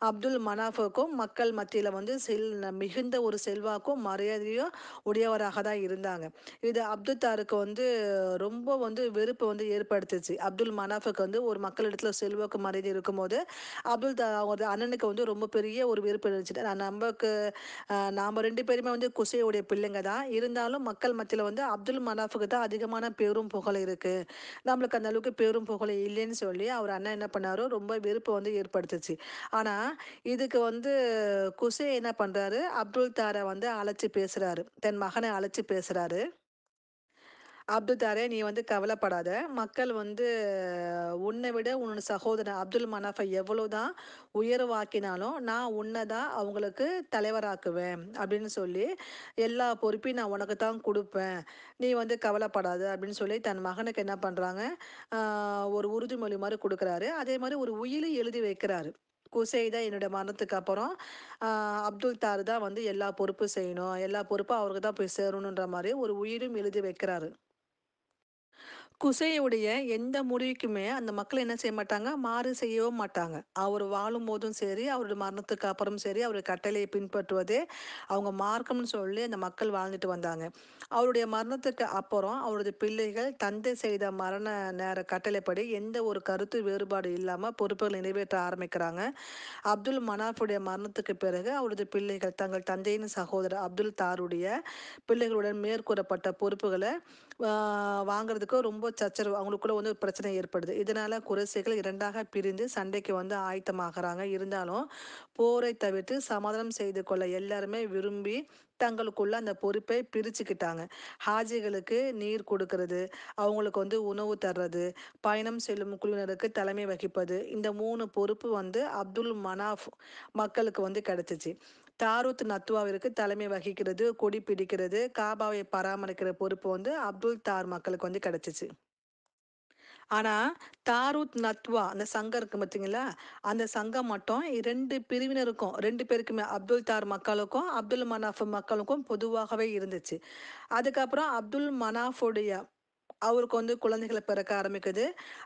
அப்துல் மனாஃபுக்கும் மக்கள் மத்தியில் வந்து செல் மிகுந்த ஒரு செல்வாக்கும் மரியாதையும் உடையவராக தான் இருந்தாங்க இது அப்துல் தாருக்கு வந்து ரொம்ப வந்து வெறுப்பு வந்து ஏற்படுத்துச்சு அப்துல் மனாஃபுக்கு வந்து ஒரு மக்களிடத்தில் செல்வாக்கு மரியாதை இருக்கும்போது அப்துல் தா அவரது அண்ணனுக்கு வந்து ரொம்ப பெரிய ஒரு வெறுப்பு இருந்துச்சு நம்மக்கு நாம் ரெண்டு பேருமே வந்து குசையுடைய பிள்ளைங்க தான் இருந்தாலும் மக்கள் மத்தியில் வந்து அப்துல் அப்துல் மனாஃபுக்கு தான் அதிகமான பேரும் புகழ் இருக்குது நம்மளுக்கு அந்த அளவுக்கு பேரும் புகழ் இல்லைன்னு சொல்லி அவர் அண்ணன் என்ன பண்ணாரோ ரொம்ப வெறுப்பு வந்து ஏற்படுத்துச்சு ஆனால் இதுக்கு வந்து குசே என்ன பண்ணுறாரு அப்துல் தாரை வந்து அழைச்சி பேசுகிறாரு தன் மகனை அழைச்சி பேசுகிறாரு அப்துல் தாரே நீ வந்து கவலைப்படாத மக்கள் வந்து உன்னை விட உன்னோட சகோதரன் அப்துல் மனாஃபை எவ்வளோ தான் உயர்வாக்கினாலும் நான் உன்னை தான் அவங்களுக்கு தலைவராக்குவேன் அப்படின்னு சொல்லி எல்லா பொறுப்பையும் நான் உனக்கு தான் கொடுப்பேன் நீ வந்து கவலைப்படாத அப்படின்னு சொல்லி தன் மகனுக்கு என்ன பண்ணுறாங்க ஒரு உறுதிமொழி மாதிரி கொடுக்குறாரு அதே மாதிரி ஒரு உயிரை எழுதி வைக்கிறாரு குசைதான் என்னுடைய மரணத்துக்கு அப்புறம் அப்துல் தார் தான் வந்து எல்லா பொறுப்பும் செய்யணும் எல்லா பொறுப்பும் அவருக்கு தான் போய் சேரணுன்ற மாதிரி ஒரு உயிரும் எழுதி வைக்கிறாரு குசையுடைய எந்த முடிவுக்குமே அந்த மக்கள் என்ன செய்ய மாட்டாங்க மாறு செய்யவும் மாட்டாங்க அவர் வாழும் போதும் சரி அவருடைய மரணத்துக்கு அப்புறம் சரி அவருடைய கட்டளையை பின்பற்றுவதே அவங்க மார்க்கம்னு சொல்லி அந்த மக்கள் வாழ்ந்துட்டு வந்தாங்க அவருடைய மரணத்துக்கு அப்புறம் அவருடைய பிள்ளைகள் தந்தை செய்த மரண நேர கட்டளைப்படி எந்த ஒரு கருத்து வேறுபாடு இல்லாமல் பொறுப்புகள் நிறைவேற்ற ஆரம்பிக்கிறாங்க அப்துல் மனாஃபுடைய மரணத்துக்கு பிறகு அவருடைய பிள்ளைகள் தங்கள் தந்தையின் சகோதரர் அப்துல் தாருடைய பிள்ளைகளுடன் மேற்கூறப்பட்ட பொறுப்புகளை வாங்கிறதுக்கு ரொம்ப சச்சரவு அவங்களுக்குள்ள வந்து ஒரு பிரச்சனை ஏற்படுது இதனால் குரசைகள் இரண்டாக பிரிந்து சண்டைக்கு வந்து ஆயத்தமாகறாங்க இருந்தாலும் போரை தவிர்த்து சமாதானம் செய்து கொள்ள எல்லாருமே விரும்பி தங்களுக்குள்ள அந்த பொறுப்பை பிரிச்சுக்கிட்டாங்க ஹாஜிகளுக்கு நீர் கொடுக்கறது அவங்களுக்கு வந்து உணவு தர்றது பயணம் செல்லும் குழுவினருக்கு தலைமை வகிப்பது இந்த மூணு பொறுப்பு வந்து அப்துல் மனாஃப் மக்களுக்கு வந்து கிடைச்சிச்சு தாரூத் நத்துவாவிற்கு தலைமை வகிக்கிறது கொடி பிடிக்கிறது காபாவை பராமரிக்கிற பொறுப்பு வந்து அப்துல் தார் மக்களுக்கு வந்து கிடைச்சிச்சு ஆனால் தாரூத் நத்வா அந்த சங்கம் இருக்கு பார்த்தீங்களா அந்த சங்கம் மட்டும் ரெண்டு பிரிவினருக்கும் ரெண்டு பேருக்குமே அப்துல் தார் மக்களுக்கும் அப்துல் மனாஃப் மக்களுக்கும் பொதுவாகவே இருந்துச்சு அதுக்கப்புறம் அப்துல் மனாஃபுடைய அவருக்கு வந்து குழந்தைகளை பிறக்க ஆரம்பிக்குது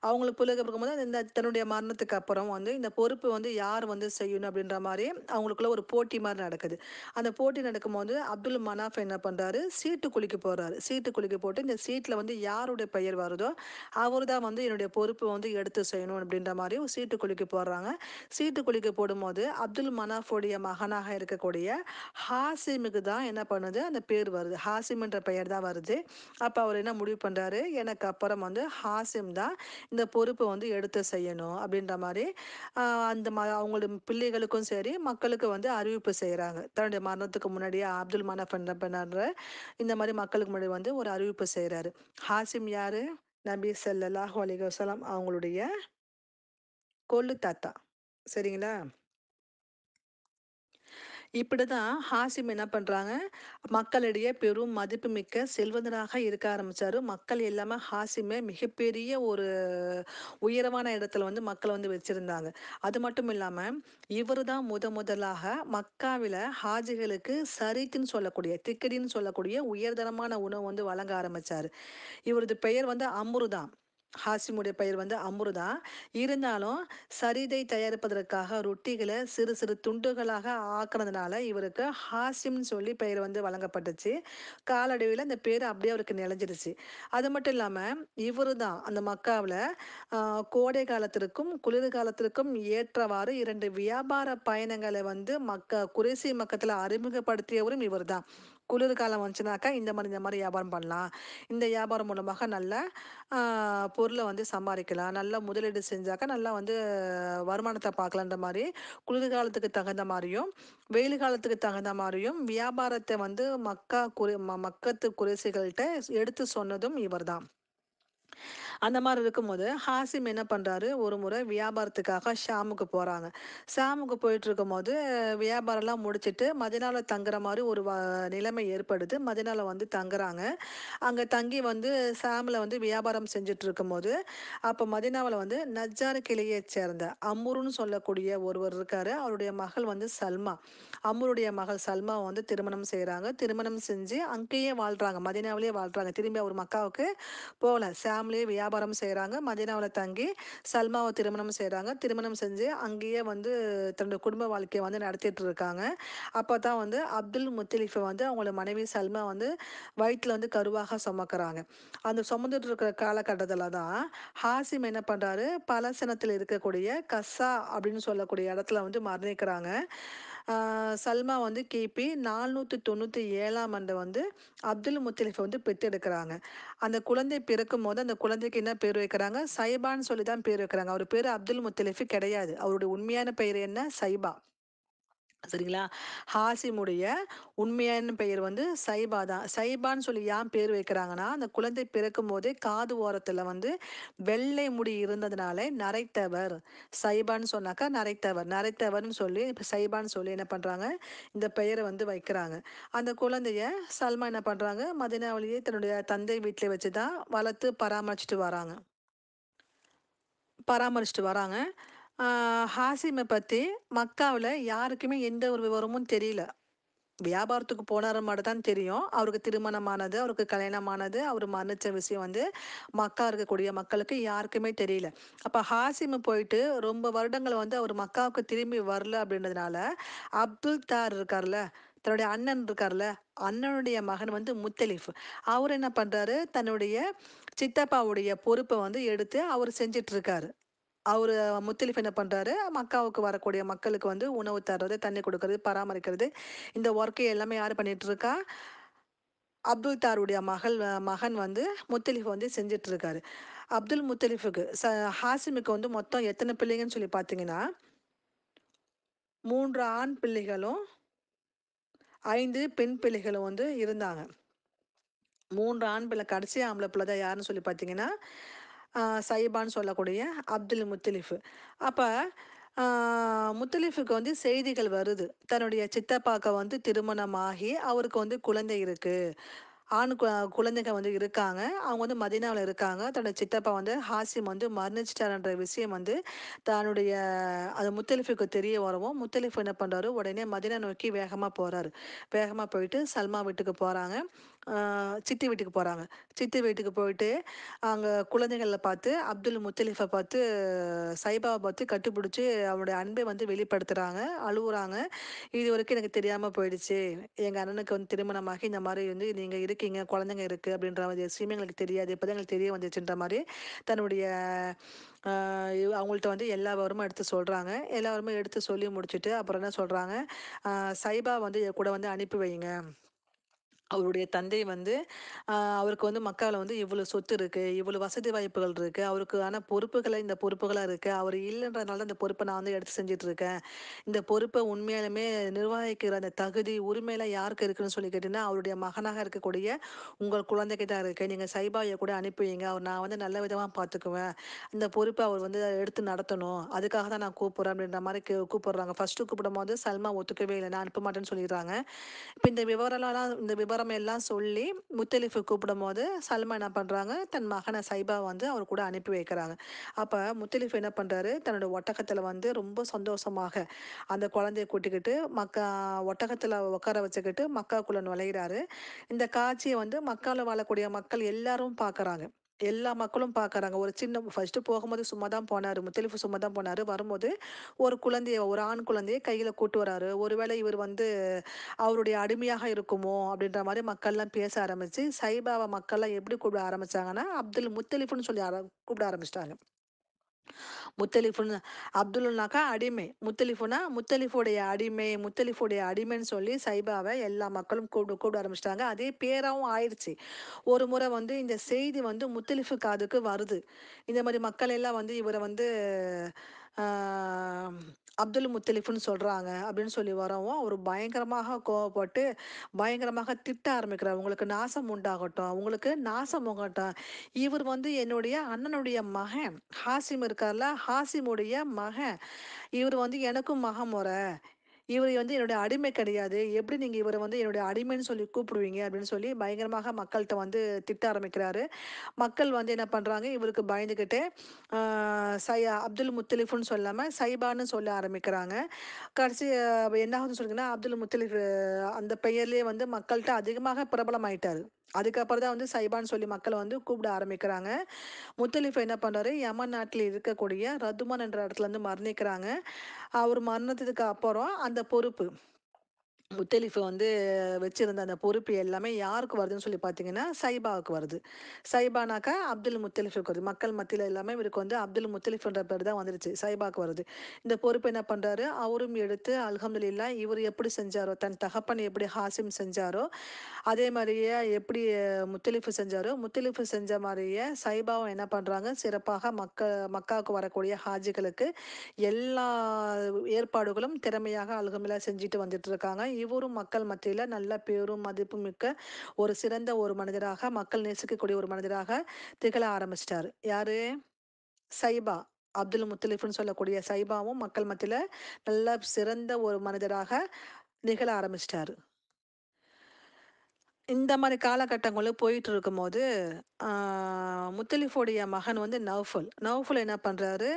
அவங்களுக்கு பிள்ளைக பிறக்கும்போது இந்த தன்னுடைய மரணத்துக்கு அப்புறம் வந்து இந்த பொறுப்பு வந்து யார் வந்து செய்யணும் அப்படின்ற மாதிரி அவங்களுக்குள்ள ஒரு போட்டி மாதிரி நடக்குது அந்த போட்டி நடக்கும்போது அப்துல் மனாஃப் என்ன பண்ணுறாரு சீட்டு குளிக்க போடுறாரு சீட்டு குளிக்க போட்டு இந்த சீட்டில் வந்து யாருடைய பெயர் வருதோ அவர் தான் வந்து என்னுடைய பொறுப்பு வந்து எடுத்து செய்யணும் அப்படின்ற மாதிரி சீட்டு குளிக்க போடுறாங்க சீட்டு குளிக்க போடும்போது அப்துல் மனாஃபோடைய மகனாக இருக்கக்கூடிய ஹாசிமுக்கு தான் என்ன பண்ணுது அந்த பேர் வருது ஹாசிம்ன்ற பெயர் தான் வருது அப்போ அவர் என்ன முடிவு பண்ணுறாரு எனக்கு அப்புறம் வந்து ஹாசிம் தான் இந்த பொறுப்பை வந்து எடுத்து செய்யணும் அப்படின்ற மாதிரி அந்த ம அவங்களோட பிள்ளைகளுக்கும் சரி மக்களுக்கு வந்து அறிவிப்பு செய்கிறாங்க தன்னுடைய மரணத்துக்கு முன்னாடியே அப்துல் மனப் பண்ணன்ற இந்த மாதிரி மக்களுக்கு முன்னாடி வந்து ஒரு அறிவிப்பு செய்கிறாரு ஹாசிம் யார் நபி சல்லாஹூ அலிகலாம் அவங்களுடைய கொள்ளு தாத்தா சரிங்களா இப்படி தான் ஹாசிம் என்ன பண்ணுறாங்க மக்களிடையே பெரும் மதிப்புமிக்க செல்வந்தராக இருக்க ஆரம்பித்தார் மக்கள் எல்லாமே ஹாசிமே மிகப்பெரிய ஒரு உயரமான இடத்துல வந்து மக்களை வந்து வச்சுருந்தாங்க அது மட்டும் இல்லாமல் இவர் தான் முத முதலாக மக்காவில் ஹாஜிகளுக்கு சரித்துன்னு சொல்லக்கூடிய திக்கடின்னு சொல்லக்கூடிய உயர்தரமான உணவு வந்து வழங்க ஆரம்பித்தார் இவரது பெயர் வந்து அம்ருதான் ஹாசிமுடைய பெயர் வந்து அமிர்தா இருந்தாலும் சரிதை தயாரிப்பதற்காக ரொட்டிகளை சிறு சிறு துண்டுகளாக ஆக்குனதுனால இவருக்கு ஹாசிம்னு சொல்லி பெயர் வந்து வழங்கப்பட்டுச்சு காலடைவில் அந்த பேர் அப்படியே அவருக்கு நிலைஞ்சிருச்சு அது மட்டும் இல்லாமல் இவர் தான் அந்த மக்காவில் கோடை காலத்திற்கும் குளிர் காலத்திற்கும் ஏற்றவாறு இரண்டு வியாபார பயணங்களை வந்து மக்க குறைசி மக்கத்தில் அறிமுகப்படுத்தியவரும் இவர் தான் குளிர்காலம் வந்துச்சுனாக்கா இந்த மாதிரி இந்த மாதிரி வியாபாரம் பண்ணலாம் இந்த வியாபாரம் மூலமாக நல்ல பொருளை வந்து சம்பாதிக்கலாம் நல்லா முதலீடு செஞ்சாக்கா நல்லா வந்து வருமானத்தை பார்க்கலான்ற மாதிரி குளிர்காலத்துக்கு தகுந்த மாதிரியும் வெயில் காலத்துக்கு தகுந்த மாதிரியும் வியாபாரத்தை வந்து மக்கா குறை மக்கத்து குறைசிகள்கிட்ட எடுத்து சொன்னதும் இவர் தான் அந்த மாதிரி இருக்கும்போது ஹாசிம் என்ன பண்ணுறாரு ஒரு முறை வியாபாரத்துக்காக ஷாமுக்கு போகிறாங்க ஷாமுக்கு போயிட்டு இருக்கும்போது வியாபாரம்லாம் முடிச்சுட்டு மதினாவில் தங்குற மாதிரி ஒரு நிலைமை ஏற்படுது மதினாவில் வந்து தங்குறாங்க அங்கே தங்கி வந்து ஷாமில் வந்து வியாபாரம் செஞ்சுட்டு இருக்கும்போது அப்போ மதினாவில் வந்து நஜ்ஜார் கிளையை சேர்ந்த அம்முருன்னு சொல்லக்கூடிய ஒருவர் இருக்கார் அவருடைய மகள் வந்து சல்மா அம்முருடைய மகள் சல்மா வந்து திருமணம் செய்கிறாங்க திருமணம் செஞ்சு அங்கேயே வாழ்கிறாங்க மதினாவிலேயே வாழ்கிறாங்க திரும்பி அவர் மக்காவுக்கு போகல சாம்லேயே வியாபாரம் வியாபாரம் செய்கிறாங்க மதினாவில் தங்கி சல்மாவை திருமணம் செய்கிறாங்க திருமணம் செஞ்சு அங்கேயே வந்து தன்னுடைய குடும்ப வாழ்க்கையை வந்து நடத்திட்டு இருக்காங்க அப்போ தான் வந்து அப்துல் முத்தலீஃபை வந்து அவங்களோட மனைவி சல்மா வந்து வயிற்றில் வந்து கருவாக சுமக்கிறாங்க அந்த சுமந்துட்டு இருக்கிற காலகட்டத்தில் தான் ஹாசிம் என்ன பண்ணுறாரு பலசனத்தில் இருக்கக்கூடிய கஸ்ஸா அப்படின்னு சொல்லக்கூடிய இடத்துல வந்து மரணிக்கிறாங்க சல்மா வந்து கிபி நானூற்றி தொண்ணூற்றி ஏழாம் ஆண்டு வந்து அப்துல் முத்தலிஃப் வந்து பெற்றெடுக்கிறாங்க அந்த குழந்தை பிறக்கும் போது அந்த குழந்தைக்கு என்ன பேர் வைக்கிறாங்க சைபான்னு சொல்லி தான் பேர் வைக்கிறாங்க அவர் பேர் அப்துல் முத்தலிஃப் கிடையாது அவருடைய உண்மையான பெயர் என்ன சைபா சரிங்களா ஹாசிமுடைய உண்மையான பெயர் வந்து சைபா தான் சைபான்னு சொல்லி ஏன் பேர் வைக்கிறாங்கன்னா அந்த குழந்தை பிறக்கும் போதே காது ஓரத்தில் வந்து வெள்ளை முடி இருந்ததுனால நரைத்தவர் சைபான்னு சொன்னாக்கா நரைத்தவர் நரைத்தவர்னு சொல்லி சைபான்னு சொல்லி என்ன பண்ணுறாங்க இந்த பெயரை வந்து வைக்கிறாங்க அந்த குழந்தைய சல்மா என்ன பண்ணுறாங்க மதினாவிலேயே தன்னுடைய தந்தை வீட்டில் வச்சு தான் வளர்த்து பராமரிச்சுட்டு வராங்க பராமரிச்சுட்டு வராங்க ஹாசிமை பற்றி மக்காவில் யாருக்குமே எந்த ஒரு விவரமும் தெரியல வியாபாரத்துக்கு போனார் மாதிரி தான் தெரியும் அவருக்கு திருமணமானது அவருக்கு கல்யாணமானது அவர் மன்னிச்ச விஷயம் வந்து மக்கா இருக்கக்கூடிய மக்களுக்கு யாருக்குமே தெரியல அப்போ ஹாசிமு போயிட்டு ரொம்ப வருடங்களை வந்து அவர் மக்காவுக்கு திரும்பி வரல அப்படின்றதுனால அப்துல் தார் இருக்கார்ல தன்னுடைய அண்ணன் இருக்கார்ல அண்ணனுடைய மகன் வந்து முத்தலீஃப் அவர் என்ன பண்ணுறாரு தன்னுடைய சித்தப்பாவுடைய பொறுப்பை வந்து எடுத்து அவர் செஞ்சிட்ருக்காரு அவர் முத்தலிஃப் என்ன பண்ணுறாரு மக்காவுக்கு வரக்கூடிய மக்களுக்கு வந்து உணவு தர்றது தண்ணி கொடுக்கறது பராமரிக்கிறது இந்த ஒர்க்கை எல்லாமே யார் பண்ணிகிட்ருக்கா அப்துல் தாருடைய மகள் மகன் வந்து முத்தலிஃப் வந்து செஞ்சிட்ருக்காரு அப்துல் முத்தலிஃபுக்கு ச ஹாசிமுக்கு வந்து மொத்தம் எத்தனை பிள்ளைங்கன்னு சொல்லி பார்த்தீங்கன்னா மூன்று ஆண் பிள்ளைகளும் ஐந்து பெண் பிள்ளைகளும் வந்து இருந்தாங்க மூன்று ஆண் பிள்ளை கடைசி ஆம்பளை பிள்ளை தான் யாருன்னு சொல்லி பார்த்தீங்கன்னா சைபான்னு சொல்லக்கூடிய அப்துல் முத்தலிஃபு அப்போ முத்தலிஃபுக்கு வந்து செய்திகள் வருது தன்னுடைய சித்தப்பாக்க வந்து திருமணம் ஆகி அவருக்கு வந்து குழந்தை இருக்குது ஆண் குழந்தைங்க வந்து இருக்காங்க அவங்க வந்து மதினாவில் இருக்காங்க தன்னோட சித்தப்பா வந்து ஹாசிம் வந்து மரணிச்சிட்டாருன்ற விஷயம் வந்து தன்னுடைய அது முத்தலிஃபுக்கு தெரிய வரவும் முத்தலிஃப் என்ன பண்ணுறாரு உடனே மதினா நோக்கி வேகமாக போகிறாரு வேகமாக போயிட்டு சல்மா வீட்டுக்கு போகிறாங்க சித்தி வீட்டுக்கு போகிறாங்க சித்தி வீட்டுக்கு போயிட்டு அங்கே குழந்தைகளில் பார்த்து அப்துல் முத்தலீஃபை பார்த்து சைபாவை பார்த்து கட்டுப்பிடிச்சி அவனுடைய அன்பை வந்து வெளிப்படுத்துகிறாங்க அழுகுறாங்க இது வரைக்கும் எனக்கு தெரியாமல் போயிடுச்சு எங்கள் அண்ணனுக்கு வந்து திருமணமாகி இந்த மாதிரி வந்து நீங்கள் இருக்கீங்க குழந்தைங்க இருக்குது அப்படின்ற மாதிரி விஷயமே எங்களுக்கு தெரியாது இப்போ தான் எங்களுக்கு தெரிய வந்துச்சுன்ற மாதிரி தன்னுடைய அவங்கள்ட்ட வந்து எல்லா விவரமும் எடுத்து சொல்கிறாங்க எல்லா விவரமும் எடுத்து சொல்லி முடிச்சுட்டு அப்புறம் என்ன சொல்கிறாங்க சைபா வந்து கூட வந்து அனுப்பி வைங்க அவருடைய தந்தை வந்து அவருக்கு வந்து மக்களை வந்து இவ்வளோ சொத்து இருக்குது இவ்வளோ வசதி வாய்ப்புகள் இருக்குது அவருக்கான பொறுப்புகளை இந்த பொறுப்புகளாக இருக்குது அவர் இல்லைன்றதுனால இந்த பொறுப்பை நான் வந்து எடுத்து இருக்கேன் இந்த பொறுப்பை உண்மையாலுமே நிர்வகிக்கிற அந்த தகுதி உரிமையில யாருக்கு இருக்குதுன்னு சொல்லி கேட்டிங்கன்னா அவருடைய மகனாக இருக்கக்கூடிய உங்கள் குழந்தைகிட்ட இருக்குது நீங்கள் சைபாயை கூட அனுப்புவீங்க அவர் நான் வந்து நல்ல விதமாக பார்த்துக்குவேன் இந்த பொறுப்பை அவர் வந்து எடுத்து நடத்தணும் அதுக்காக தான் நான் கூப்பிட்றேன் அப்படின்ற மாதிரி கூப்பிட்றாங்க ஃபஸ்ட்டு கூப்பிடும் போது சல்மா ஒத்துக்கவே இல்லை நான் அனுப்ப மாட்டேன்னு சொல்லிடுறாங்க இப்போ இந்த விவரம்லாம் இந்த விவரம் விவரம் எல்லாம் சொல்லி முத்தலிஃபு கூப்பிடும் போது சல்மா என்ன பண்ணுறாங்க தன் மகனை சைபா வந்து அவர் கூட அனுப்பி வைக்கிறாங்க அப்போ முத்தலிஃப் என்ன பண்ணுறாரு தன்னோட ஒட்டகத்தில் வந்து ரொம்ப சந்தோஷமாக அந்த குழந்தைய கூட்டிக்கிட்டு மக்கா ஒட்டகத்தில் உட்கார வச்சுக்கிட்டு மக்காக்குள்ள நுழைகிறாரு இந்த காட்சியை வந்து மக்காவில் வாழக்கூடிய மக்கள் எல்லாரும் பார்க்குறாங்க எல்லா மக்களும் பார்க்குறாங்க ஒரு சின்ன ஃபஸ்ட்டு போகும்போது சும்மா தான் போனார் முத்தலிஃபு சும்மா தான் போனார் வரும்போது ஒரு குழந்தைய ஒரு ஆண் குழந்தையை கையில் கூட்டு வராரு ஒருவேளை இவர் வந்து அவருடைய அடிமையாக இருக்குமோ அப்படின்ற மாதிரி மக்கள்லாம் பேச ஆரம்பித்து சைபாவை மக்கள்லாம் எப்படி கூப்பிட ஆரம்பித்தாங்கன்னா அப்துல் முத்தலிஃபுன்னு சொல்லி ஆர கூப்பிட ஆரம்பிச்சிட்டாங்க முத்தலிஃபுன்னு அப்துல்னாக்கா அடிமை முத்தலிஃபுனா முத்தலிஃபுடைய அடிமை முத்தலிஃபுடைய அடிமைன்னு சொல்லி சைபாவை எல்லா மக்களும் கூடு கூட ஆரம்பிச்சிட்டாங்க அதே பேராகவும் ஆயிடுச்சு ஒரு முறை வந்து இந்த செய்தி வந்து முத்தலிஃபு காதுக்கு வருது இந்த மாதிரி மக்கள் எல்லாம் வந்து இவரை வந்து அப்துல் முத்தலிஃப்னு சொல்கிறாங்க அப்படின்னு சொல்லி வரவும் அவர் பயங்கரமாக கோவப்பட்டு பயங்கரமாக திட்ட ஆரம்பிக்கிறார் உங்களுக்கு நாசம் உண்டாகட்டும் உங்களுக்கு நாசம் உங்கட்டும் இவர் வந்து என்னுடைய அண்ணனுடைய மகன் ஹாசிம் இருக்கார்ல ஹாசிமுடைய மகன் இவர் வந்து எனக்கும் மகமுறை இவர் வந்து என்னுடைய அடிமை கிடையாது எப்படி நீங்கள் இவரை வந்து என்னுடைய அடிமைன்னு சொல்லி கூப்பிடுவீங்க அப்படின்னு சொல்லி பயங்கரமாக மக்கள்கிட்ட வந்து திட்ட ஆரம்பிக்கிறாரு மக்கள் வந்து என்ன பண்ணுறாங்க இவருக்கு பயந்துக்கிட்டே சை அப்துல் முத்தலிஃபுன்னு சொல்லாமல் சைபான்னு சொல்ல ஆரம்பிக்கிறாங்க கடைசி என்ன ஆகுதுன்னு சொல்லிங்கன்னா அப்துல் முத்தலிஃப் அந்த பெயர்லேயே வந்து மக்கள்கிட்ட அதிகமாக பிரபலமாயிட்டார் அதுக்கப்புறம் தான் வந்து சைபான்னு சொல்லி மக்களை வந்து கூப்பிட ஆரம்பிக்கிறாங்க முத்தலீஃப் என்ன பண்ணுறாரு யமன் நாட்டில் இருக்கக்கூடிய ரதுமன் என்ற இடத்துல வந்து மரணிக்கிறாங்க அவர் மரணத்துக்கு அப்புறம் அந்த பொறுப்பு முத்தலீஃபை வந்து வச்சுருந்த அந்த பொறுப்பு எல்லாமே யாருக்கு வருதுன்னு சொல்லி பார்த்தீங்கன்னா சைபாவுக்கு வருது சைபானாக்கா அப்துல் முத்தலீஃபுக்கு வருது மக்கள் மத்தியில் எல்லாமே இவருக்கு வந்து அப்துல் முத்தலீஃப்ன்ற பேர் தான் வந்துருச்சு சைபாவுக்கு வருது இந்த பொறுப்பு என்ன பண்ணுறாரு அவரும் எடுத்து அல்ஹம்துல்லா இவர் எப்படி செஞ்சாரோ தன் தகப்பன் எப்படி ஹாசிம் செஞ்சாரோ அதே மாதிரியே எப்படி முத்தலீஃபு செஞ்சாரோ முத்தலீஃபு செஞ்ச மாதிரியே சைபாவும் என்ன பண்ணுறாங்க சிறப்பாக மக்க மக்காவுக்கு வரக்கூடிய ஹாஜிகளுக்கு எல்லா ஏற்பாடுகளும் திறமையாக அலகமில்லா செஞ்சுட்டு வந்துட்டு இருக்காங்க இவரும் மக்கள் மத்தியில் நல்ல பேரும் மதிப்புமிக்க ஒரு சிறந்த ஒரு மனிதராக மக்கள் நேசிக்கக்கூடிய ஒரு மனிதராக திகழ ஆரம்பிச்சிட்டார் யாரு சைபா அப்துல் முத்தலிஃப்னு சொல்லக்கூடிய சைபாவும் மக்கள் மத்தியில் நல்ல சிறந்த ஒரு மனிதராக நிகழ ஆரம்பிச்சிட்டாரு இந்த மாதிரி காலகட்டங்களில் போயிட்டு இருக்கும்போது முத்தலிஃபோடைய மகன் வந்து நவ்ஃபுல் நவ்ஃபுல் என்ன பண்ணுறாரு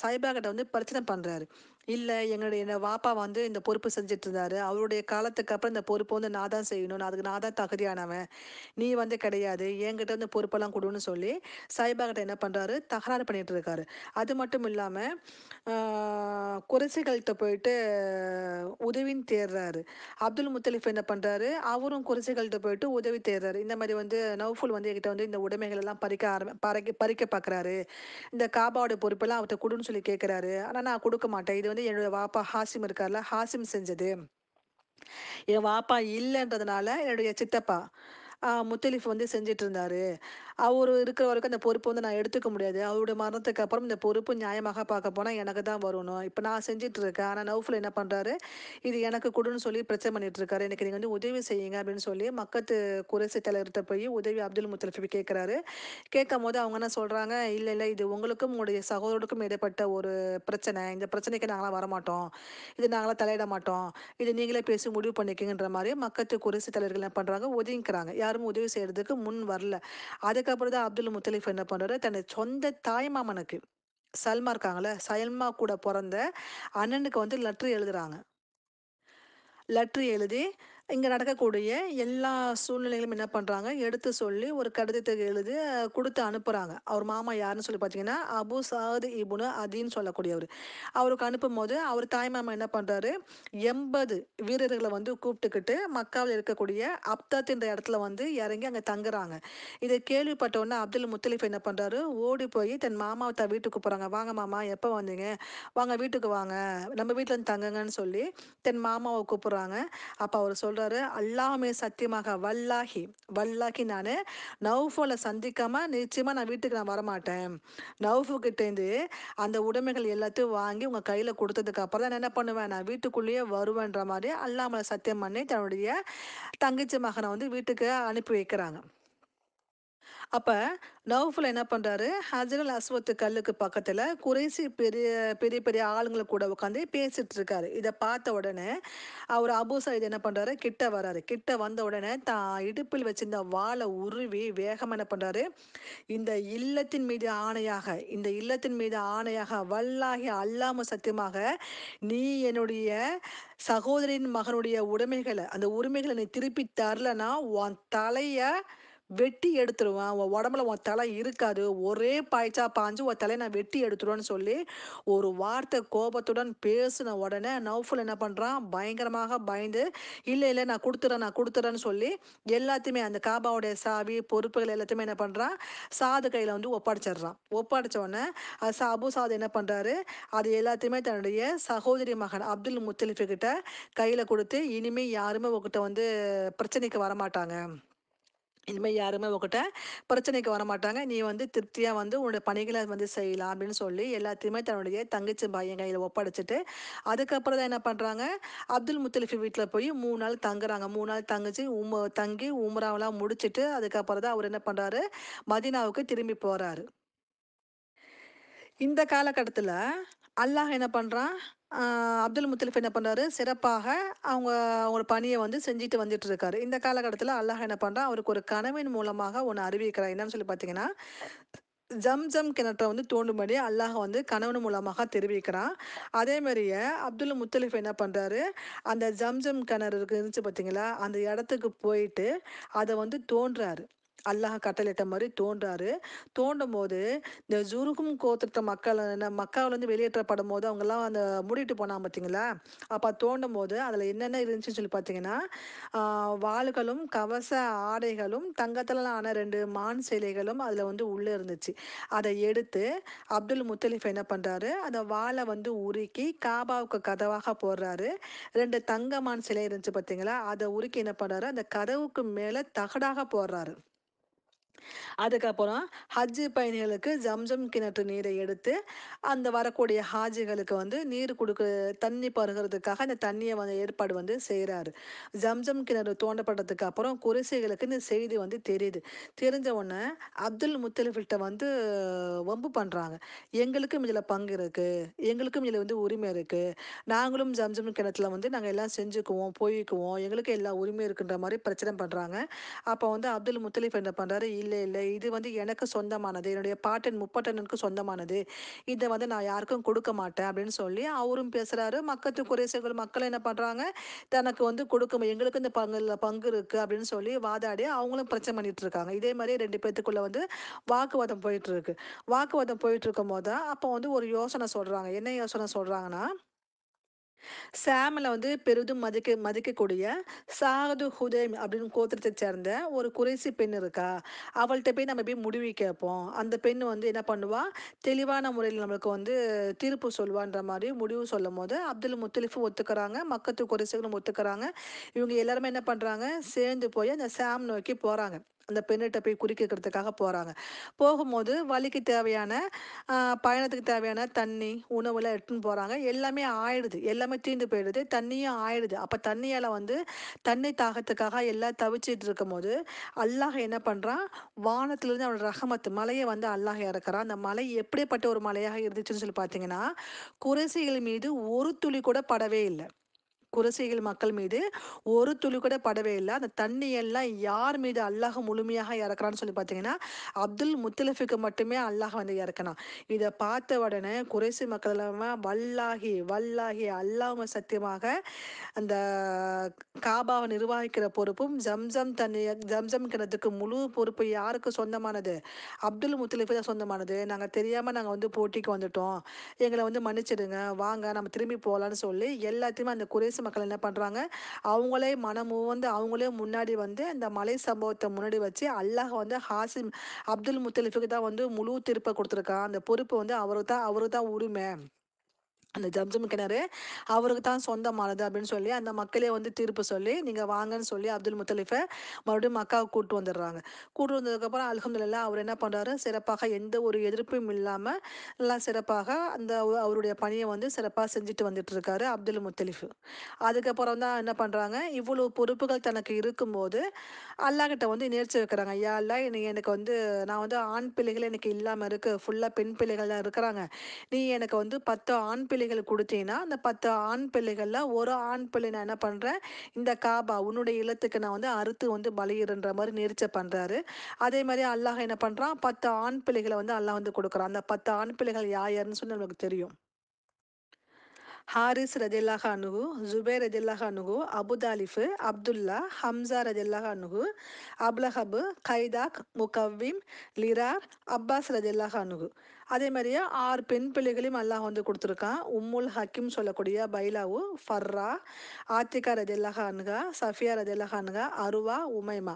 சைபா கிட்ட வந்து பிரச்சனை பண்ணுறாரு இல்லை எங்களுடைய என் வாப்பா வந்து இந்த பொறுப்பு செஞ்சுட்டு இருந்தாரு அவருடைய காலத்துக்கு அப்புறம் இந்த பொறுப்பு வந்து நான் தான் செய்யணும் அதுக்கு நான் தான் தகுதியானவன் நீ வந்து கிடையாது என்கிட்ட இந்த பொறுப்பெல்லாம் கொடுன்னு சொல்லி சாய்பாகிட்ட என்ன பண்ணுறாரு தகராறு பண்ணிட்டு இருக்காரு அது மட்டும் இல்லாமல் குறைசிகள்கிட்ட போயிட்டு உதவின்னு தேடுறாரு அப்துல் முத்தலிஃப் என்ன பண்ணுறாரு அவரும் குறைசிகள்கிட்ட போயிட்டு உதவி தேர்றாரு இந்த மாதிரி வந்து நவ்ஃபுல் வந்து என்கிட்ட வந்து இந்த உடைமைகள் எல்லாம் பறிக்க ஆரம்பி பறிக்க பறிக்க பார்க்குறாரு இந்த காபாவோட பொறுப்பெல்லாம் அவர்கிட்ட கொடுன்னு சொல்லி கேட்குறாரு ஆனால் நான் கொடுக்க மாட்டேன் இது வந்து வந்து என்னோட வாப்பா ஹாசிம் இருக்கார்ல ஹாசிம் செஞ்சது என் வாப்பா இல்லைன்றதுனால என்னுடைய சித்தப்பா முத்தலிஃப் வந்து செஞ்சிட்டு இருந்தாரு அவர் இருக்கிற வரைக்கும் அந்த பொறுப்பை வந்து நான் எடுத்துக்க முடியாது அவருடைய மரணத்துக்கு அப்புறம் இந்த பொறுப்பு நியாயமாக பார்க்க போனால் எனக்கு தான் வரணும் இப்போ நான் செஞ்சுட்டு இருக்கேன் ஆனால் நவுஃபில் என்ன பண்ணுறாரு இது எனக்கு கொடுன்னு சொல்லி பிரச்சனை பண்ணிட்டு இருக்காரு எனக்கு நீங்கள் வந்து உதவி செய்யுங்க அப்படின்னு சொல்லி மக்கத்து குறைசி தலைவர்கிட்ட போய் உதவி அப்துல் முத்தலஃபி கேட்குறாரு கேட்கும் போது அவங்க என்ன சொல்கிறாங்க இல்லை இல்லை இது உங்களுக்கும் உங்களுடைய சகோதரருக்கும் இடைப்பட்ட ஒரு பிரச்சனை இந்த பிரச்சனைக்கு நாங்களாம் வரமாட்டோம் இது நாங்களாம் தலையிட மாட்டோம் இது நீங்களே பேசி முடிவு பண்ணிக்கிங்கன்ற மாதிரி மக்கத்து குறைசி தலைவர்கள் என்ன பண்ணுறாங்க ஒதுங்கிக்கிறாங்க யாரும் உதவி செய்கிறதுக்கு முன் வரல அதுக்கு அதுக்கப்புறம் தான் அப்துல் முத்தலீஃப் என்ன பண்ணுறாரு தன்னை சொந்த தாய்மாமனுக்கு சல்மா இருக்காங்களே சல்மா கூட பிறந்த அண்ணனுக்கு வந்து லெட்ரு எழுதுறாங்க லெட்ரு எழுதி இங்கே நடக்கக்கூடிய எல்லா சூழ்நிலைகளும் என்ன பண்ணுறாங்க எடுத்து சொல்லி ஒரு கடிதத்தை எழுதி கொடுத்து அனுப்புகிறாங்க அவர் மாமா யாருன்னு சொல்லி பார்த்தீங்கன்னா அபு சாது இபுனு அதின்னு சொல்லக்கூடியவர் அவருக்கு அனுப்பும் போது அவர் தாய் மாமா என்ன பண்ணுறாரு எண்பது வீரர்களை வந்து கூப்பிட்டுக்கிட்டு மக்காவில் இருக்கக்கூடிய அப்தாத் என்ற இடத்துல வந்து இறங்கி அங்கே தங்குறாங்க இதை கேள்விப்பட்டவுடனே அப்துல் முத்தலிஃப் என்ன பண்ணுறாரு ஓடி போய் தன் மாமாவை தான் வீட்டுக்கு போகிறாங்க வாங்க மாமா எப்போ வந்தீங்க வாங்க வீட்டுக்கு வாங்க நம்ம வீட்டில் வந்து தங்குங்கன்னு சொல்லி தன் மாமாவை கூப்பிட்றாங்க அப்போ அவர் சொல்கிறார் சொல்றாரு அல்லாமே சத்தியமாக வல்லாஹி வல்லாஹி நான் நவுஃபோல சந்திக்காம நிச்சயமாக நான் வீட்டுக்கு நான் வரமாட்டேன் நவுஃபு கிட்டேந்து அந்த உடைமைகள் எல்லாத்தையும் வாங்கி உங்கள் கையில் கொடுத்ததுக்கு அப்புறம் தான் என்ன பண்ணுவேன் நான் வீட்டுக்குள்ளேயே வருவேன்ற மாதிரி அல்லாமல் சத்தியம் பண்ணி தன்னுடைய தங்கச்சி மகனை வந்து வீட்டுக்கு அனுப்பி வைக்கிறாங்க அப்போ நவுஃபில் என்ன பண்ணுறாரு ஹஜரல் அஸ்வத்து கல்லுக்கு பக்கத்தில் குறைசி பெரிய பெரிய பெரிய ஆளுங்களை கூட உட்காந்து பேசிகிட்ருக்காரு இருக்காரு இதை பார்த்த உடனே அவர் அபு சயீத் என்ன பண்ணுறாரு கிட்ட வராரு கிட்ட வந்த உடனே தான் இடுப்பில் வச்சிருந்த வாழை உருவி வேகம் என்ன பண்ணுறாரு இந்த இல்லத்தின் மீது ஆணையாக இந்த இல்லத்தின் மீது ஆணையாக வல்லாகி அல்லாம சத்தியமாக நீ என்னுடைய சகோதரின் மகனுடைய உடைமைகளை அந்த உரிமைகளை நீ திருப்பி தரலன்னா உன் தலையை வெட்டி எடுத்துருவேன் உன் உடம்புல உன் தலை இருக்காது ஒரே பாய்ச்சா பாஞ்சு உன் தலையை நான் வெட்டி எடுத்துருவேன்னு சொல்லி ஒரு வார்த்தை கோபத்துடன் பேசின உடனே நவுஃபுல் என்ன பண்ணுறான் பயங்கரமாக பயந்து இல்லை இல்லை நான் கொடுத்துறேன் நான் கொடுத்துறேன்னு சொல்லி எல்லாத்தையுமே அந்த காபாவுடைய சாவி பொறுப்புகள் எல்லாத்தையுமே என்ன பண்ணுறான் சாது கையில் வந்து ஒப்படைச்சிடுறான் ஒப்படைச்சோடனே சா அபு சாது என்ன பண்ணுறாரு அது எல்லாத்தையுமே தன்னுடைய சகோதரி மகன் அப்துல் முத்தலிஃபு கிட்ட கையில் கொடுத்து இனிமேல் யாருமே உங்ககிட்ட வந்து பிரச்சனைக்கு வரமாட்டாங்க இனிமேல் யாருமே உங்ககிட்ட பிரச்சனைக்கு வர மாட்டாங்க நீ வந்து திருப்தியாக வந்து உன்னோட பணிகளை வந்து செய்யலாம் அப்படின்னு சொல்லி எல்லாத்தையுமே தன்னுடைய தங்கச்சி பையன் கையில் ஒப்படைச்சிட்டு அதுக்கப்புறம் தான் என்ன பண்ணுறாங்க அப்துல் முத்தலிஃபி வீட்டில் போய் மூணு நாள் தங்குறாங்க மூணு நாள் தங்கிச்சு உம் தங்கி உமராவெல்லாம் முடிச்சுட்டு அதுக்கப்புறம் தான் அவர் என்ன பண்ணுறாரு மதினாவுக்கு திரும்பி போகிறாரு இந்த காலகட்டத்தில் அல்லாஹ் என்ன பண்ணுறான் அப்துல் முத்தலிஃப் என்ன பண்ணுறாரு சிறப்பாக அவங்க ஒரு பணியை வந்து செஞ்சுட்டு வந்துட்டு இருக்காரு இந்த காலகட்டத்தில் அல்லாஹ் என்ன பண்ணுறான் அவருக்கு ஒரு கனவின் மூலமாக ஒன்று அறிவிக்கிறார் என்னன்னு சொல்லி பார்த்தீங்கன்னா ஜம் ஜம் கிணற்றை வந்து தோண்டும்படி அல்லாஹ் வந்து கணவன் மூலமாக தெரிவிக்கிறான் அதே மாதிரியே அப்துல் முத்தலிஃப் என்ன பண்ணுறாரு அந்த ஜம் ஜம் கிணறு இருந்துச்சு பார்த்தீங்களா அந்த இடத்துக்கு போயிட்டு அதை வந்து தோன்றாரு அல்லாஹ் கட்டளிட்ட மாதிரி தோன்றாரு தோண்டும் போது இந்த ஜுருகும் கோத்திரத்த மக்கள் என்ன மக்காவிலேருந்து வெளியேற்றப்படும் போது அவங்கெல்லாம் அந்த மூடிட்டு போனால் பார்த்தீங்களா அப்போ தோண்டும் போது அதில் என்னென்ன இருந்துச்சுன்னு சொல்லி பார்த்தீங்கன்னா வாள்களும் கவச ஆடைகளும் தங்கத்திலலாம் ஆன ரெண்டு மான் சிலைகளும் அதில் வந்து உள்ளே இருந்துச்சு அதை எடுத்து அப்துல் முத்தலிஃப் என்ன பண்ணுறாரு அந்த வாழை வந்து உருக்கி காபாவுக்கு கதவாக போடுறாரு ரெண்டு தங்கமான் சிலை இருந்துச்சு பார்த்தீங்களா அதை உருக்கி என்ன பண்ணுறாரு அந்த கதவுக்கு மேலே தகடாக போடுறாரு அதுக்கப்புறம் ஹஜ் பயணிகளுக்கு ஜம்ஜம் கிணற்று நீரை எடுத்து அந்த வரக்கூடிய ஹாஜிகளுக்கு வந்து நீர் கொடுக்க தண்ணி பருகிறதுக்காக அந்த தண்ணியை வந்து ஏற்பாடு வந்து செய்கிறாரு ஜம்ஜம் கிணறு தோண்டப்படுறதுக்கு அப்புறம் குறைசைகளுக்கு இந்த செய்தி வந்து தெரியுது தெரிஞ்ச உடனே அப்துல் முத்தலிஃபிட்ட வந்து வம்பு பண்ணுறாங்க எங்களுக்கும் இதில் பங்கு இருக்குது எங்களுக்கும் இதில் வந்து உரிமை இருக்குது நாங்களும் ஜம்ஜம் கிணத்துல வந்து நாங்கள் எல்லாம் செஞ்சுக்குவோம் போய்க்குவோம் எங்களுக்கு எல்லா உரிமை இருக்குன்ற மாதிரி பிரச்சனை பண்ணுறாங்க அப்போ வந்து அப்துல் முத்தலிஃப் என்ன பண்ணுறாரு இல்லை இல்லை இது வந்து எனக்கு சொந்தமானது என்னுடைய பாட்டன் முப்பட்டனுக்கு சொந்தமானது இதை வந்து நான் யாருக்கும் கொடுக்க மாட்டேன் அப்படின்னு சொல்லி அவரும் பேசுகிறாரு மக்கத்து குறைசைகள் மக்கள் என்ன பண்ணுறாங்க தனக்கு வந்து கொடுக்க எங்களுக்கு இந்த பங்குல பங்கு இருக்குது அப்படின்னு சொல்லி வாதாடி அவங்களும் பிரச்சனை பண்ணிட்டு இருக்காங்க இதே மாதிரி ரெண்டு பேத்துக்குள்ளே வந்து வாக்குவாதம் போயிட்டுருக்கு வாக்குவாதம் போயிட்டு இருக்கும் போது அப்போ வந்து ஒரு யோசனை சொல்கிறாங்க என்ன யோசனை சொல்கிறாங்கன்னா சாமில் வந்து பெரிதும் மதிக்க மதிக்கக்கூடிய சாது ஹுதேம் அப்படின்னு கோத்திரத்தை சேர்ந்த ஒரு குறைசி பெண் இருக்கா அவள்கிட்ட போய் நம்ம போய் முடிவு கேட்போம் அந்த பெண் வந்து என்ன பண்ணுவா தெளிவான முறையில் நம்மளுக்கு வந்து தீர்ப்பு சொல்வான்ற மாதிரி முடிவு சொல்லும் போது அப்துல் முத்தலிஃபும் ஒத்துக்கிறாங்க மக்கத்து குறைசிகளும் ஒத்துக்கிறாங்க இவங்க எல்லாருமே என்ன பண்ணுறாங்க சேர்ந்து போய் அந்த சாம் நோக்கி போகிறாங்க அந்த பெண்ணிட்ட போய் குறிக்கிறதுக்காக போகிறாங்க போகும்போது வலிக்கு தேவையான பயணத்துக்கு தேவையான தண்ணி உணவுலாம் எடுத்துன்னு போகிறாங்க எல்லாமே ஆயிடுது எல்லாமே தீண்டு போயிடுது தண்ணியும் ஆயிடுது அப்போ தண்ணியால் வந்து தண்ணி தாகத்துக்காக எல்லாம் தவிச்சிட்டு போது அல்லாஹ் என்ன பண்ணுறான் வானத்துலேருந்து அவனோட ரகமத்து மலையை வந்து அல்லாஹ் இறக்குறான் அந்த மலை எப்படிப்பட்ட ஒரு மலையாக இருந்துச்சுன்னு சொல்லி பார்த்தீங்கன்னா குறைசிகள் மீது ஒரு துளி கூட படவே இல்லை குரசிகள் மக்கள் மீது ஒரு துளி கூட படவே இல்லை அந்த தண்ணி எல்லாம் யார் மீது அல்லாஹ் முழுமையாக இறக்குறான்னு சொல்லி பார்த்தீங்கன்னா அப்துல் முத்தலிஃபுக்கு மட்டுமே அல்லாஹ் வந்து இறக்கணும் இதை பார்த்த உடனே குறைசி மக்கள் எல்லாமே வல்லாகி வல்லாகி அல்லாம சத்தியமாக அந்த காபாவை நிர்வகிக்கிற பொறுப்பும் ஜம்சம் தண்ணி ஜம்சம் கிணத்துக்கு முழு பொறுப்பு யாருக்கு சொந்தமானது அப்துல் முத்தலிஃபு தான் சொந்தமானது நாங்கள் தெரியாமல் நாங்கள் வந்து போட்டிக்கு வந்துட்டோம் எங்களை வந்து மன்னிச்சிடுங்க வாங்க நம்ம திரும்பி போகலான்னு சொல்லி எல்லாத்தையுமே அந்த குறைசி மக்கள் என்ன பண்ணுறாங்க அவங்களே மனமு வந்து அவங்களே முன்னாடி வந்து இந்த மலை சம்பவத்தை முன்னாடி வச்சு அல்லாஹ் வந்து ஹாசிம் அப்துல் முத்தலிஃபுக்கு தான் வந்து முழு திருப்பை கொடுத்துருக்கான் அந்த பொறுப்பு வந்து அவருக்கு தான் அவருக்கு தான் உரிமை அந்த ஜம்ஜம் கிணறு அவருக்கு தான் சொந்தமானது அப்படின்னு சொல்லி அந்த மக்களே வந்து தீர்ப்பு சொல்லி நீங்கள் வாங்கன்னு சொல்லி அப்துல் முத்தலிஃபை மறுபடியும் மக்காவை கூட்டு வந்துடுறாங்க கூட்டு வந்ததுக்கப்புறம் அலகம்துல்லா அவர் என்ன பண்ணுறாரு சிறப்பாக எந்த ஒரு எதிர்ப்பும் இல்லாமல் எல்லாம் சிறப்பாக அந்த அவருடைய பணியை வந்து சிறப்பாக செஞ்சுட்டு வந்துட்டு இருக்காரு அப்துல் முத்தலீஃப் அதுக்கப்புறம் தான் என்ன பண்ணுறாங்க இவ்வளோ பொறுப்புகள் தனக்கு இருக்கும்போது அல்லாஹிட்ட வந்து நேர்ச்சி வைக்கிறாங்க ஐயா அல்லா எனக்கு வந்து நான் வந்து ஆண் பிள்ளைகள் எனக்கு இல்லாமல் இருக்குது ஃபுல்லாக பெண் பிள்ளைகள் தான் இருக்கிறாங்க நீ எனக்கு வந்து பத்து ஆண் பிள்ளை பிள்ளைகள் கொடுத்தீங்கன்னா அந்த பத்து ஆண் பிள்ளைகளில் ஒரு ஆண் பிள்ளை நான் என்ன பண்ணுறேன் இந்த காபா உன்னுடைய இல்லத்துக்கு நான் வந்து அறுத்து வந்து பலியிடுன்ற மாதிரி நெரிச்ச பண்றாரு அதே மாதிரி அல்லாஹ் என்ன பண்ணுறான் பத்து ஆண் பிள்ளைகளை வந்து அல்லாஹ் வந்து கொடுக்குறான் அந்த பத்து ஆண் பிள்ளைகள் யார் யாருன்னு சொல்லி நமக்கு தெரியும் ஹாரிஸ் ரஜில்லாஹ் அனுகு ஜுபேர் ரஜில்லாஹ் அனுகு அபுதாலிஃபு அப்துல்லா ஹம்சா ரஜில்லாஹ் அனுகு அப்லஹபு கைதாக் முகவ்விம் லிரார் அப்பாஸ் ரஜில்லாஹ் அனுகு அதே மாதிரியே ஆறு பெண் பிள்ளைகளையும் அல்லாஹ் வந்து கொடுத்துருக்கான் உம்முல் ஹக்கீம் சொல்லக்கூடிய பைலாவு ஃபர்ரா ஆத்திகா ரதில்லாஹானுகா சஃபியா ரதில்லாஹானுகா அருவா உமைமா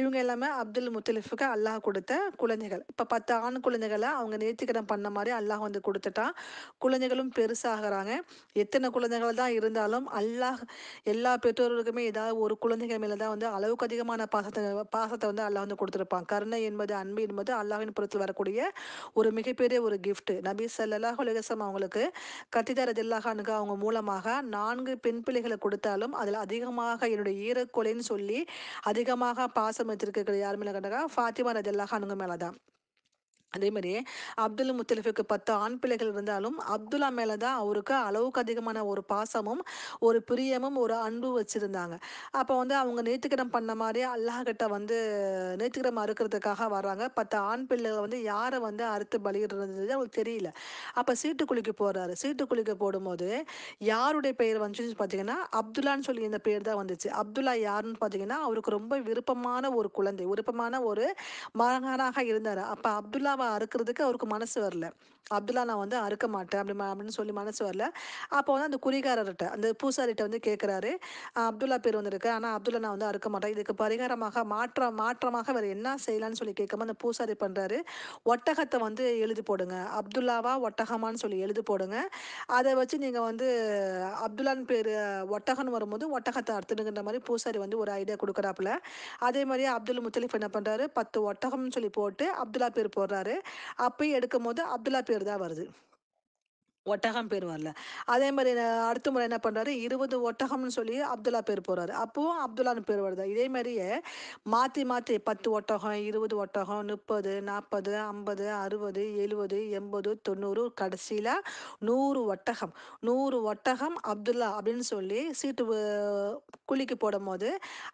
இவங்க எல்லாமே அப்துல் முத்தலிஃபுக்கு அல்லாஹ் கொடுத்த குழந்தைகள் இப்போ பத்து ஆண் குழந்தைகளை அவங்க நேர்த்திக்கிறம் பண்ண மாதிரி அல்லாஹ் வந்து கொடுத்துட்டான் குழந்தைகளும் பெருசாகிறாங்க எத்தனை குழந்தைகள் தான் இருந்தாலும் அல்லாஹ் எல்லா பெற்றோர்களுக்குமே ஏதாவது ஒரு குழந்தைகள் மேலே தான் வந்து அளவுக்கு அதிகமான பாசத்தை பாசத்தை வந்து அல்லாஹ் வந்து கொடுத்துருப்பான் கருணை என்பது அன்பு என்பது அல்லாஹின் புறத்தில் வரக்கூடிய ஒரு மிகப்பெரிய மிகப்பெரிய ஒரு கிஃப்ட் நபி சல்லாஹ் உலகம் அவங்களுக்கு கத்திதார் தில்லாஹானுக்கு அவங்க மூலமாக நான்கு பெண் பிள்ளைகளை கொடுத்தாலும் அதில் அதிகமாக என்னுடைய ஈரக்கொலைன்னு சொல்லி அதிகமாக பாசம் வச்சிருக்கிறது யாருமே மேலே கண்டக்கா ஃபாத்திமா ரஜல்லாஹானுங்க மேலே தான் அதே மாதிரி அப்துல் முத்தலிஃபுக்கு பத்து ஆண் பிள்ளைகள் இருந்தாலும் அப்துல்லா மேலே தான் அவருக்கு அளவுக்கு அதிகமான ஒரு பாசமும் ஒரு பிரியமும் ஒரு அன்பு வச்சுருந்தாங்க அப்போ வந்து அவங்க நேத்துக்கிடம் பண்ண மாதிரி கிட்ட வந்து நேத்துக்கிடம் அறுக்கிறதுக்காக வர்றாங்க பத்து ஆண் பிள்ளைகள் வந்து யாரை வந்து அறுத்து பலியிடுறது அவங்களுக்கு தெரியல அப்போ சீட்டு குளிக்க போடுறாரு சீட்டு குளிக்க போடும்போது யாருடைய பெயர் வந்துச்சுன்னு பார்த்தீங்கன்னா அப்துல்லான்னு சொல்லி இந்த பேர் தான் வந்துச்சு அப்துல்லா யாருன்னு பார்த்தீங்கன்னா அவருக்கு ரொம்ப விருப்பமான ஒரு குழந்தை விருப்பமான ஒரு மகனாக இருந்தார் அப்போ அப்துல்லா அப்துல்லாவை அறுக்கிறதுக்கு அவருக்கு மனசு வரல அப்துல்லா நான் வந்து அறுக்க மாட்டேன் அப்படி அப்படின்னு சொல்லி மனசு வரல அப்போ வந்து அந்த குறிகாரர்கிட்ட அந்த பூசாரிகிட்ட வந்து கேட்குறாரு அப்துல்லா பேர் வந்திருக்கு ஆனால் அப்துல்லா நான் வந்து அறுக்க மாட்டேன் இதுக்கு பரிகாரமாக மாற்றம் மாற்றமாக வேறு என்ன செய்யலான்னு சொல்லி கேட்காம அந்த பூசாரி பண்ணுறாரு ஒட்டகத்தை வந்து எழுதி போடுங்க அப்துல்லாவா ஒட்டகமான்னு சொல்லி எழுதி போடுங்க அதை வச்சு நீங்கள் வந்து அப்துல்லான் பேர் ஒட்டகம்னு வரும்போது ஒட்டகத்தை அறுத்துடுங்கிற மாதிரி பூசாரி வந்து ஒரு ஐடியா கொடுக்குறாப்புல அதே மாதிரி அப்துல் முத்தலிஃப் என்ன பண்ணுறாரு பத்து ஒட்டகம்னு சொல்லி போட்டு அப்துல்லா பேர் போடுறாரு அப்பயும் எடுக்கும் போது அப்துல்லா பேர் தான் வருது ஒட்டகம் பேர் வரல அதே மாதிரி அடுத்த முறை என்ன பண்ணுறாரு இருபது ஒட்டகம்னு சொல்லி அப்துல்லா பேர் போகிறாரு அப்போவும் அப்துல்லான்னு பேர் வருது இதே மாதிரியே மாற்றி மாற்றி பத்து ஒட்டகம் இருபது ஒட்டகம் முப்பது நாற்பது ஐம்பது அறுபது எழுபது எண்பது தொண்ணூறு கடைசியில் நூறு ஒட்டகம் நூறு ஒட்டகம் அப்துல்லா அப்படின்னு சொல்லி சீட்டு குழிக்கு போடும் போது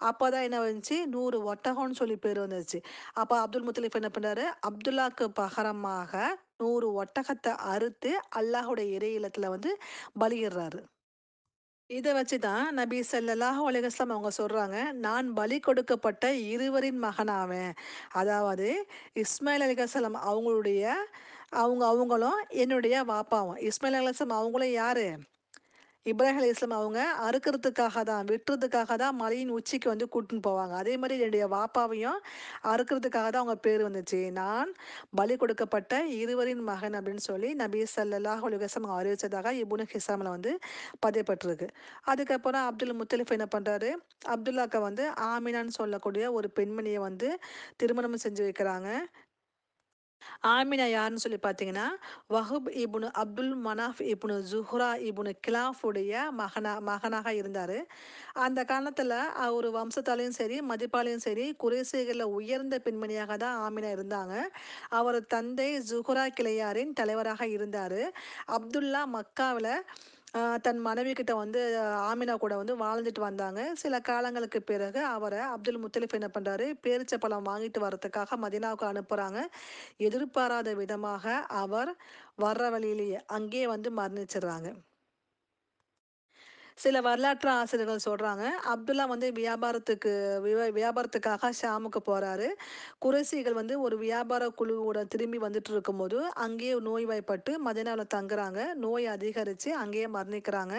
அப்போ தான் என்ன வந்துச்சு நூறு ஒட்டகம்னு சொல்லி பேர் வந்துச்சு அப்போ அப்துல் முத்தலீஃப் என்ன பண்ணார் அப்துல்லாக்கு பகரமாக நூறு ஒட்டகத்தை அறுத்து அல்லாஹுடைய இறையிலத்தில் வந்து பலியிடுறாரு இதை வச்சு தான் நபி செல்லலாக உலகஸ்லாம் அவங்க சொல்கிறாங்க நான் பலி கொடுக்கப்பட்ட இருவரின் மகனாவேன் அதாவது இஸ்மாயில் அலிகஸ்லாம் அவங்களுடைய அவங்க அவங்களும் என்னுடைய வாப்பாவும் இஸ்மாயில் அலிகஸ்லாம் அவங்களும் யார் இப்ராஹிம் அலி இஸ்லாம் அவங்க அறுக்கிறதுக்காக தான் வெட்டுறதுக்காக தான் மலையின் உச்சிக்கு வந்து கூட்டின்னு போவாங்க அதே மாதிரி என்னுடைய வாப்பாவையும் அறுக்கிறதுக்காக தான் அவங்க பேர் வந்துச்சு நான் பலி கொடுக்கப்பட்ட இருவரின் மகன் அப்படின்னு சொல்லி நபி சல்லாஹ் அலுவசம் அவங்க அறிவித்ததாக இபுனு ஹிசாமில் வந்து பதியப்பட்டிருக்கு அதுக்கப்புறம் அப்துல் முத்தலிஃப் என்ன பண்ணுறாரு அப்துல்லாக்க வந்து ஆமினான்னு சொல்லக்கூடிய ஒரு பெண்மணியை வந்து திருமணம் செஞ்சு வைக்கிறாங்க ஆமினா யாருன்னு சொல்லி பார்த்தீங்கன்னா வஹூப் இபுனு அப்துல் மனாஃப் இபுனு ஜுஹ்ரா இபுனு கிலாஃபுடைய மகனா மகனாக இருந்தார் அந்த காலத்தில் அவர் வம்சத்தாலையும் சரி மதிப்பாலையும் சரி குறைசைகளில் உயர்ந்த பெண்மணியாக தான் ஆமினா இருந்தாங்க அவர் தந்தை ஜுஹ்ரா கிளையாரின் தலைவராக இருந்தார் அப்துல்லா மக்காவில் தன் மனைவி கிட்ட வந்து ஆமினா கூட வந்து வாழ்ந்துட்டு வந்தாங்க சில காலங்களுக்கு பிறகு அவரை அப்துல் முத்தலிஃப் என்ன பண்ணுறாரு பழம் வாங்கிட்டு வர்றதுக்காக மதினாவுக்கு அனுப்புகிறாங்க எதிர்பாராத விதமாக அவர் வர்ற வழியிலேயே அங்கேயே வந்து மரணிச்சிடுறாங்க சில வரலாற்று ஆசிரியர்கள் சொல்கிறாங்க அப்துல்லா வந்து வியாபாரத்துக்கு வியாபாரத்துக்காக ஷாமுக்கு போகிறாரு குறைசிகள் வந்து ஒரு வியாபார குழுவோட திரும்பி வந்துட்டு இருக்கும்போது அங்கேயே நோய்வாய்ப்பட்டு மதினாவில் தங்குறாங்க நோய் அதிகரித்து அங்கேயே மரணிக்கிறாங்க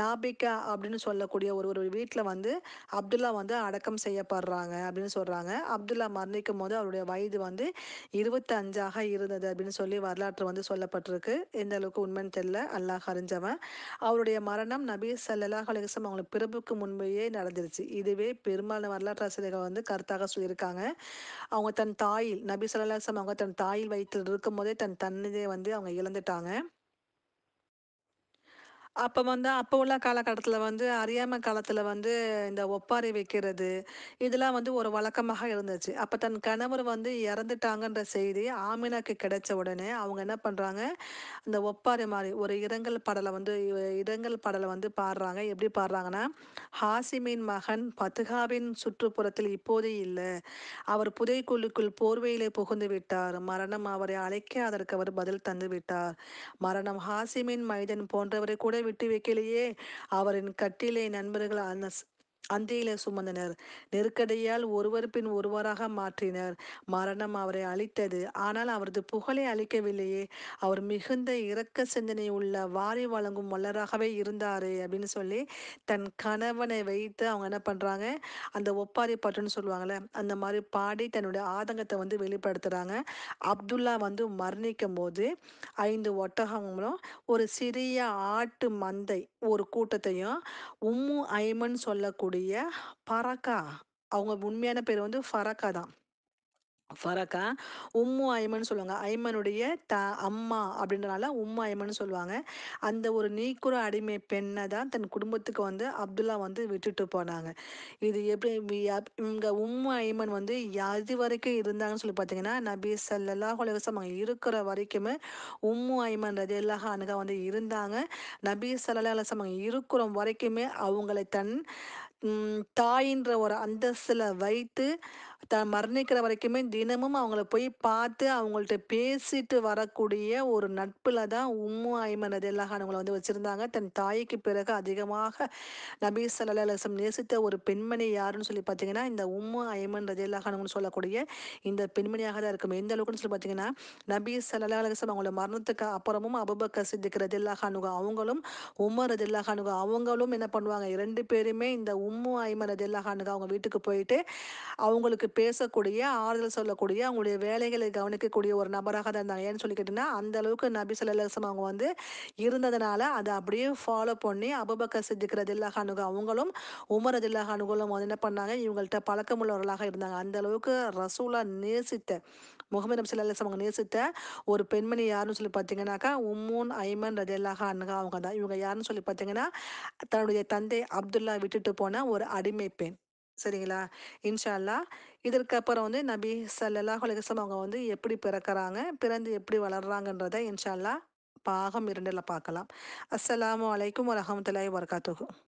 நாபிகா அப்படின்னு சொல்லக்கூடிய ஒரு ஒரு வீட்டில் வந்து அப்துல்லா வந்து அடக்கம் செய்யப்படுறாங்க அப்படின்னு சொல்கிறாங்க அப்துல்லா மரணிக்கும் போது அவருடைய வயது வந்து இருபத்தஞ்சாக இருந்தது அப்படின்னு சொல்லி வரலாற்று வந்து சொல்லப்பட்டிருக்கு எந்த அளவுக்கு உண்மைன்னு தெரியல அல்லாஹ் அறிஞ்சவன் அவருடைய மரணம் நபீஸ் சல்லல்லாஹ் அலிஸ்லாம் அவங்களுக்கு பிறப்புக்கு முன்பையே நடந்துருச்சு இதுவே பெரும்பாலும் வரலாற்று ஆசிரியர்கள் வந்து கருத்தாக சொல்லியிருக்காங்க அவங்க தன் தாயில் நபி சல்லாஹ் அலிஸ்லாம் அவங்க தன் தாயில் வயிற்றில் இருக்கும் போதே தன் தன்னிலே வந்து அவங்க இழந்துட்டாங்க அப்போ வந்து அப்போ உள்ள காலகட்டத்தில் வந்து அறியாமல் காலத்தில் வந்து இந்த ஒப்பாரி வைக்கிறது இதெல்லாம் வந்து ஒரு வழக்கமாக இருந்துச்சு அப்போ தன் கணவர் வந்து இறந்துட்டாங்கன்ற செய்தி ஆமினாக்கு கிடைச்ச உடனே அவங்க என்ன பண்ணுறாங்க அந்த ஒப்பாரி மாதிரி ஒரு இரங்கல் படலை வந்து இரங்கல் படலை வந்து பாடுறாங்க எப்படி பாடுறாங்கன்னா ஹாசிமின் மகன் பத்துகாவின் சுற்றுப்புறத்தில் இப்போதே இல்லை அவர் புதைக்குழுக்குள் போர்வையிலே புகுந்து விட்டார் மரணம் அவரை அழைக்க அதற்கு அவர் பதில் தந்து விட்டார் மரணம் ஹாசிமின் மைதன் போன்றவரை கூட விட்டு வைக்கலையே அவரின் கட்டிலை நண்பர்கள் அந்த அந்தியிலே சுமந்தனர் நெருக்கடியால் ஒருவர் பின் ஒருவராக மாற்றினர் மரணம் அவரை அழித்தது ஆனால் அவரது புகழை அழிக்கவில்லையே அவர் மிகுந்த இரக்க சிந்தனை உள்ள வாரி வழங்கும் வல்லராகவே இருந்தார் அப்படின்னு சொல்லி தன் கணவனை வைத்து அவங்க என்ன பண்ணுறாங்க அந்த ஒப்பாரி பட்டுன்னு சொல்லுவாங்கள்ல அந்த மாதிரி பாடி தன்னுடைய ஆதங்கத்தை வந்து வெளிப்படுத்துகிறாங்க அப்துல்லா வந்து மரணிக்கும் போது ஐந்து ஒட்டகங்களும் ஒரு சிறிய ஆட்டு மந்தை ஒரு கூட்டத்தையும் உம்மு ஐமன் சொல்லக்கூடிய இருக்கக்கூடிய பரக்கா அவங்க உண்மையான பேர் வந்து ஃபரக்கா தான் ஃபரக்கா உம்மு ஐமன் சொல்லுவாங்க ஐமனுடைய த அம்மா அப்படின்றனால உம்மு ஐமன் சொல்லுவாங்க அந்த ஒரு நீக்குற அடிமை பெண்ணை தான் தன் குடும்பத்துக்கு வந்து அப்துல்லா வந்து விட்டுட்டு போனாங்க இது எப்படி இவங்க உம்மு ஐமன் வந்து அது வரைக்கும் இருந்தாங்கன்னு சொல்லி பார்த்தீங்கன்னா நபி சல்லல்லா உலகம் அங்கே இருக்கிற வரைக்குமே உம்மு ஐமன் ரஜில்லாக அணுகா வந்து இருந்தாங்க நபி சல்லா அலசம் அங்கே இருக்கிற வரைக்குமே அவங்களை தன் தாயின்ற ஒரு அந்தஸ்தில் வைத்து த மரணிக்கிற வரைக்குமே தினமும் அவங்கள போய் பார்த்து அவங்கள்ட்ட பேசிட்டு வரக்கூடிய ஒரு நட்பில் தான் உம்மு ஐமன் ரதியல்லாஹ் அவங்கள வந்து வச்சுருந்தாங்க தன் தாய்க்கு பிறகு அதிகமாக நபீ சல்லாஹம் நேசித்த ஒரு பெண்மணி யாருன்னு சொல்லி பார்த்தீங்கன்னா இந்த உம்மு ஐமன் ரதியல்லாஹ் அவங்கன்னு சொல்லக்கூடிய இந்த பெண்மணியாக தான் இருக்கும் எந்த அளவுக்குன்னு சொல்லி பார்த்தீங்கன்னா நபீ சல்லா அலுவலம் அவங்களோட மரணத்துக்கு அப்புறமும் அபுபக்க சித்திக் ரதில்லா ஹானுகு அவங்களும் உமர் ரதில்லா ஹானுகு அவங்களும் என்ன பண்ணுவாங்க ரெண்டு பேருமே இந்த உம்மு ஐமன் ரதில்லா ஹானுகு அவங்க வீட்டுக்கு போயிட்டு அவங்களுக்கு பேசக்கூடிய ஆறுதல் சொல்லக்கூடிய அவங்களுடைய வேலைகளை கவனிக்கக்கூடிய ஒரு நபராக தான் இருந்தாங்க ஏன்னு சொல்லி கேட்டிங்கன்னா அந்த அளவுக்கு நபி சல்லாசம் அவங்க வந்து இருந்ததுனால அதை அப்படியே ஃபாலோ பண்ணி அபுபக்க சித்திக்கிற தில்லாக அணுகு அவங்களும் உமர் தில்லாக அணுகலும் வந்து என்ன பண்ணாங்க இவங்கள்ட்ட பழக்கமுள்ளவர்களாக இருந்தாங்க அந்த அளவுக்கு ரசூலா நேசித்த முகமது நபி சல்லாசம் அவங்க நேசித்த ஒரு பெண்மணி யாருன்னு சொல்லி பார்த்தீங்கன்னாக்கா உம்மூன் ஐமன் ரதில்லாக அணுகா அவங்க தான் இவங்க யாருன்னு சொல்லி பார்த்தீங்கன்னா தன்னுடைய தந்தை அப்துல்லா விட்டுட்டு போன ஒரு அடிமை பெண் சரிங்களா இன்ஷா அல்லா இதற்கு அப்புறம் வந்து நபி சல்லல்லா குலகசம் அவங்க வந்து எப்படி பிறக்கிறாங்க பிறந்து எப்படி வளர்றாங்கன்றதை இன்ஷா அல்லா பாகம் இரண்டில் பார்க்கலாம் அஸ்லாம் வலைக்கம் வரமத்துல வரகாத்துக்கும்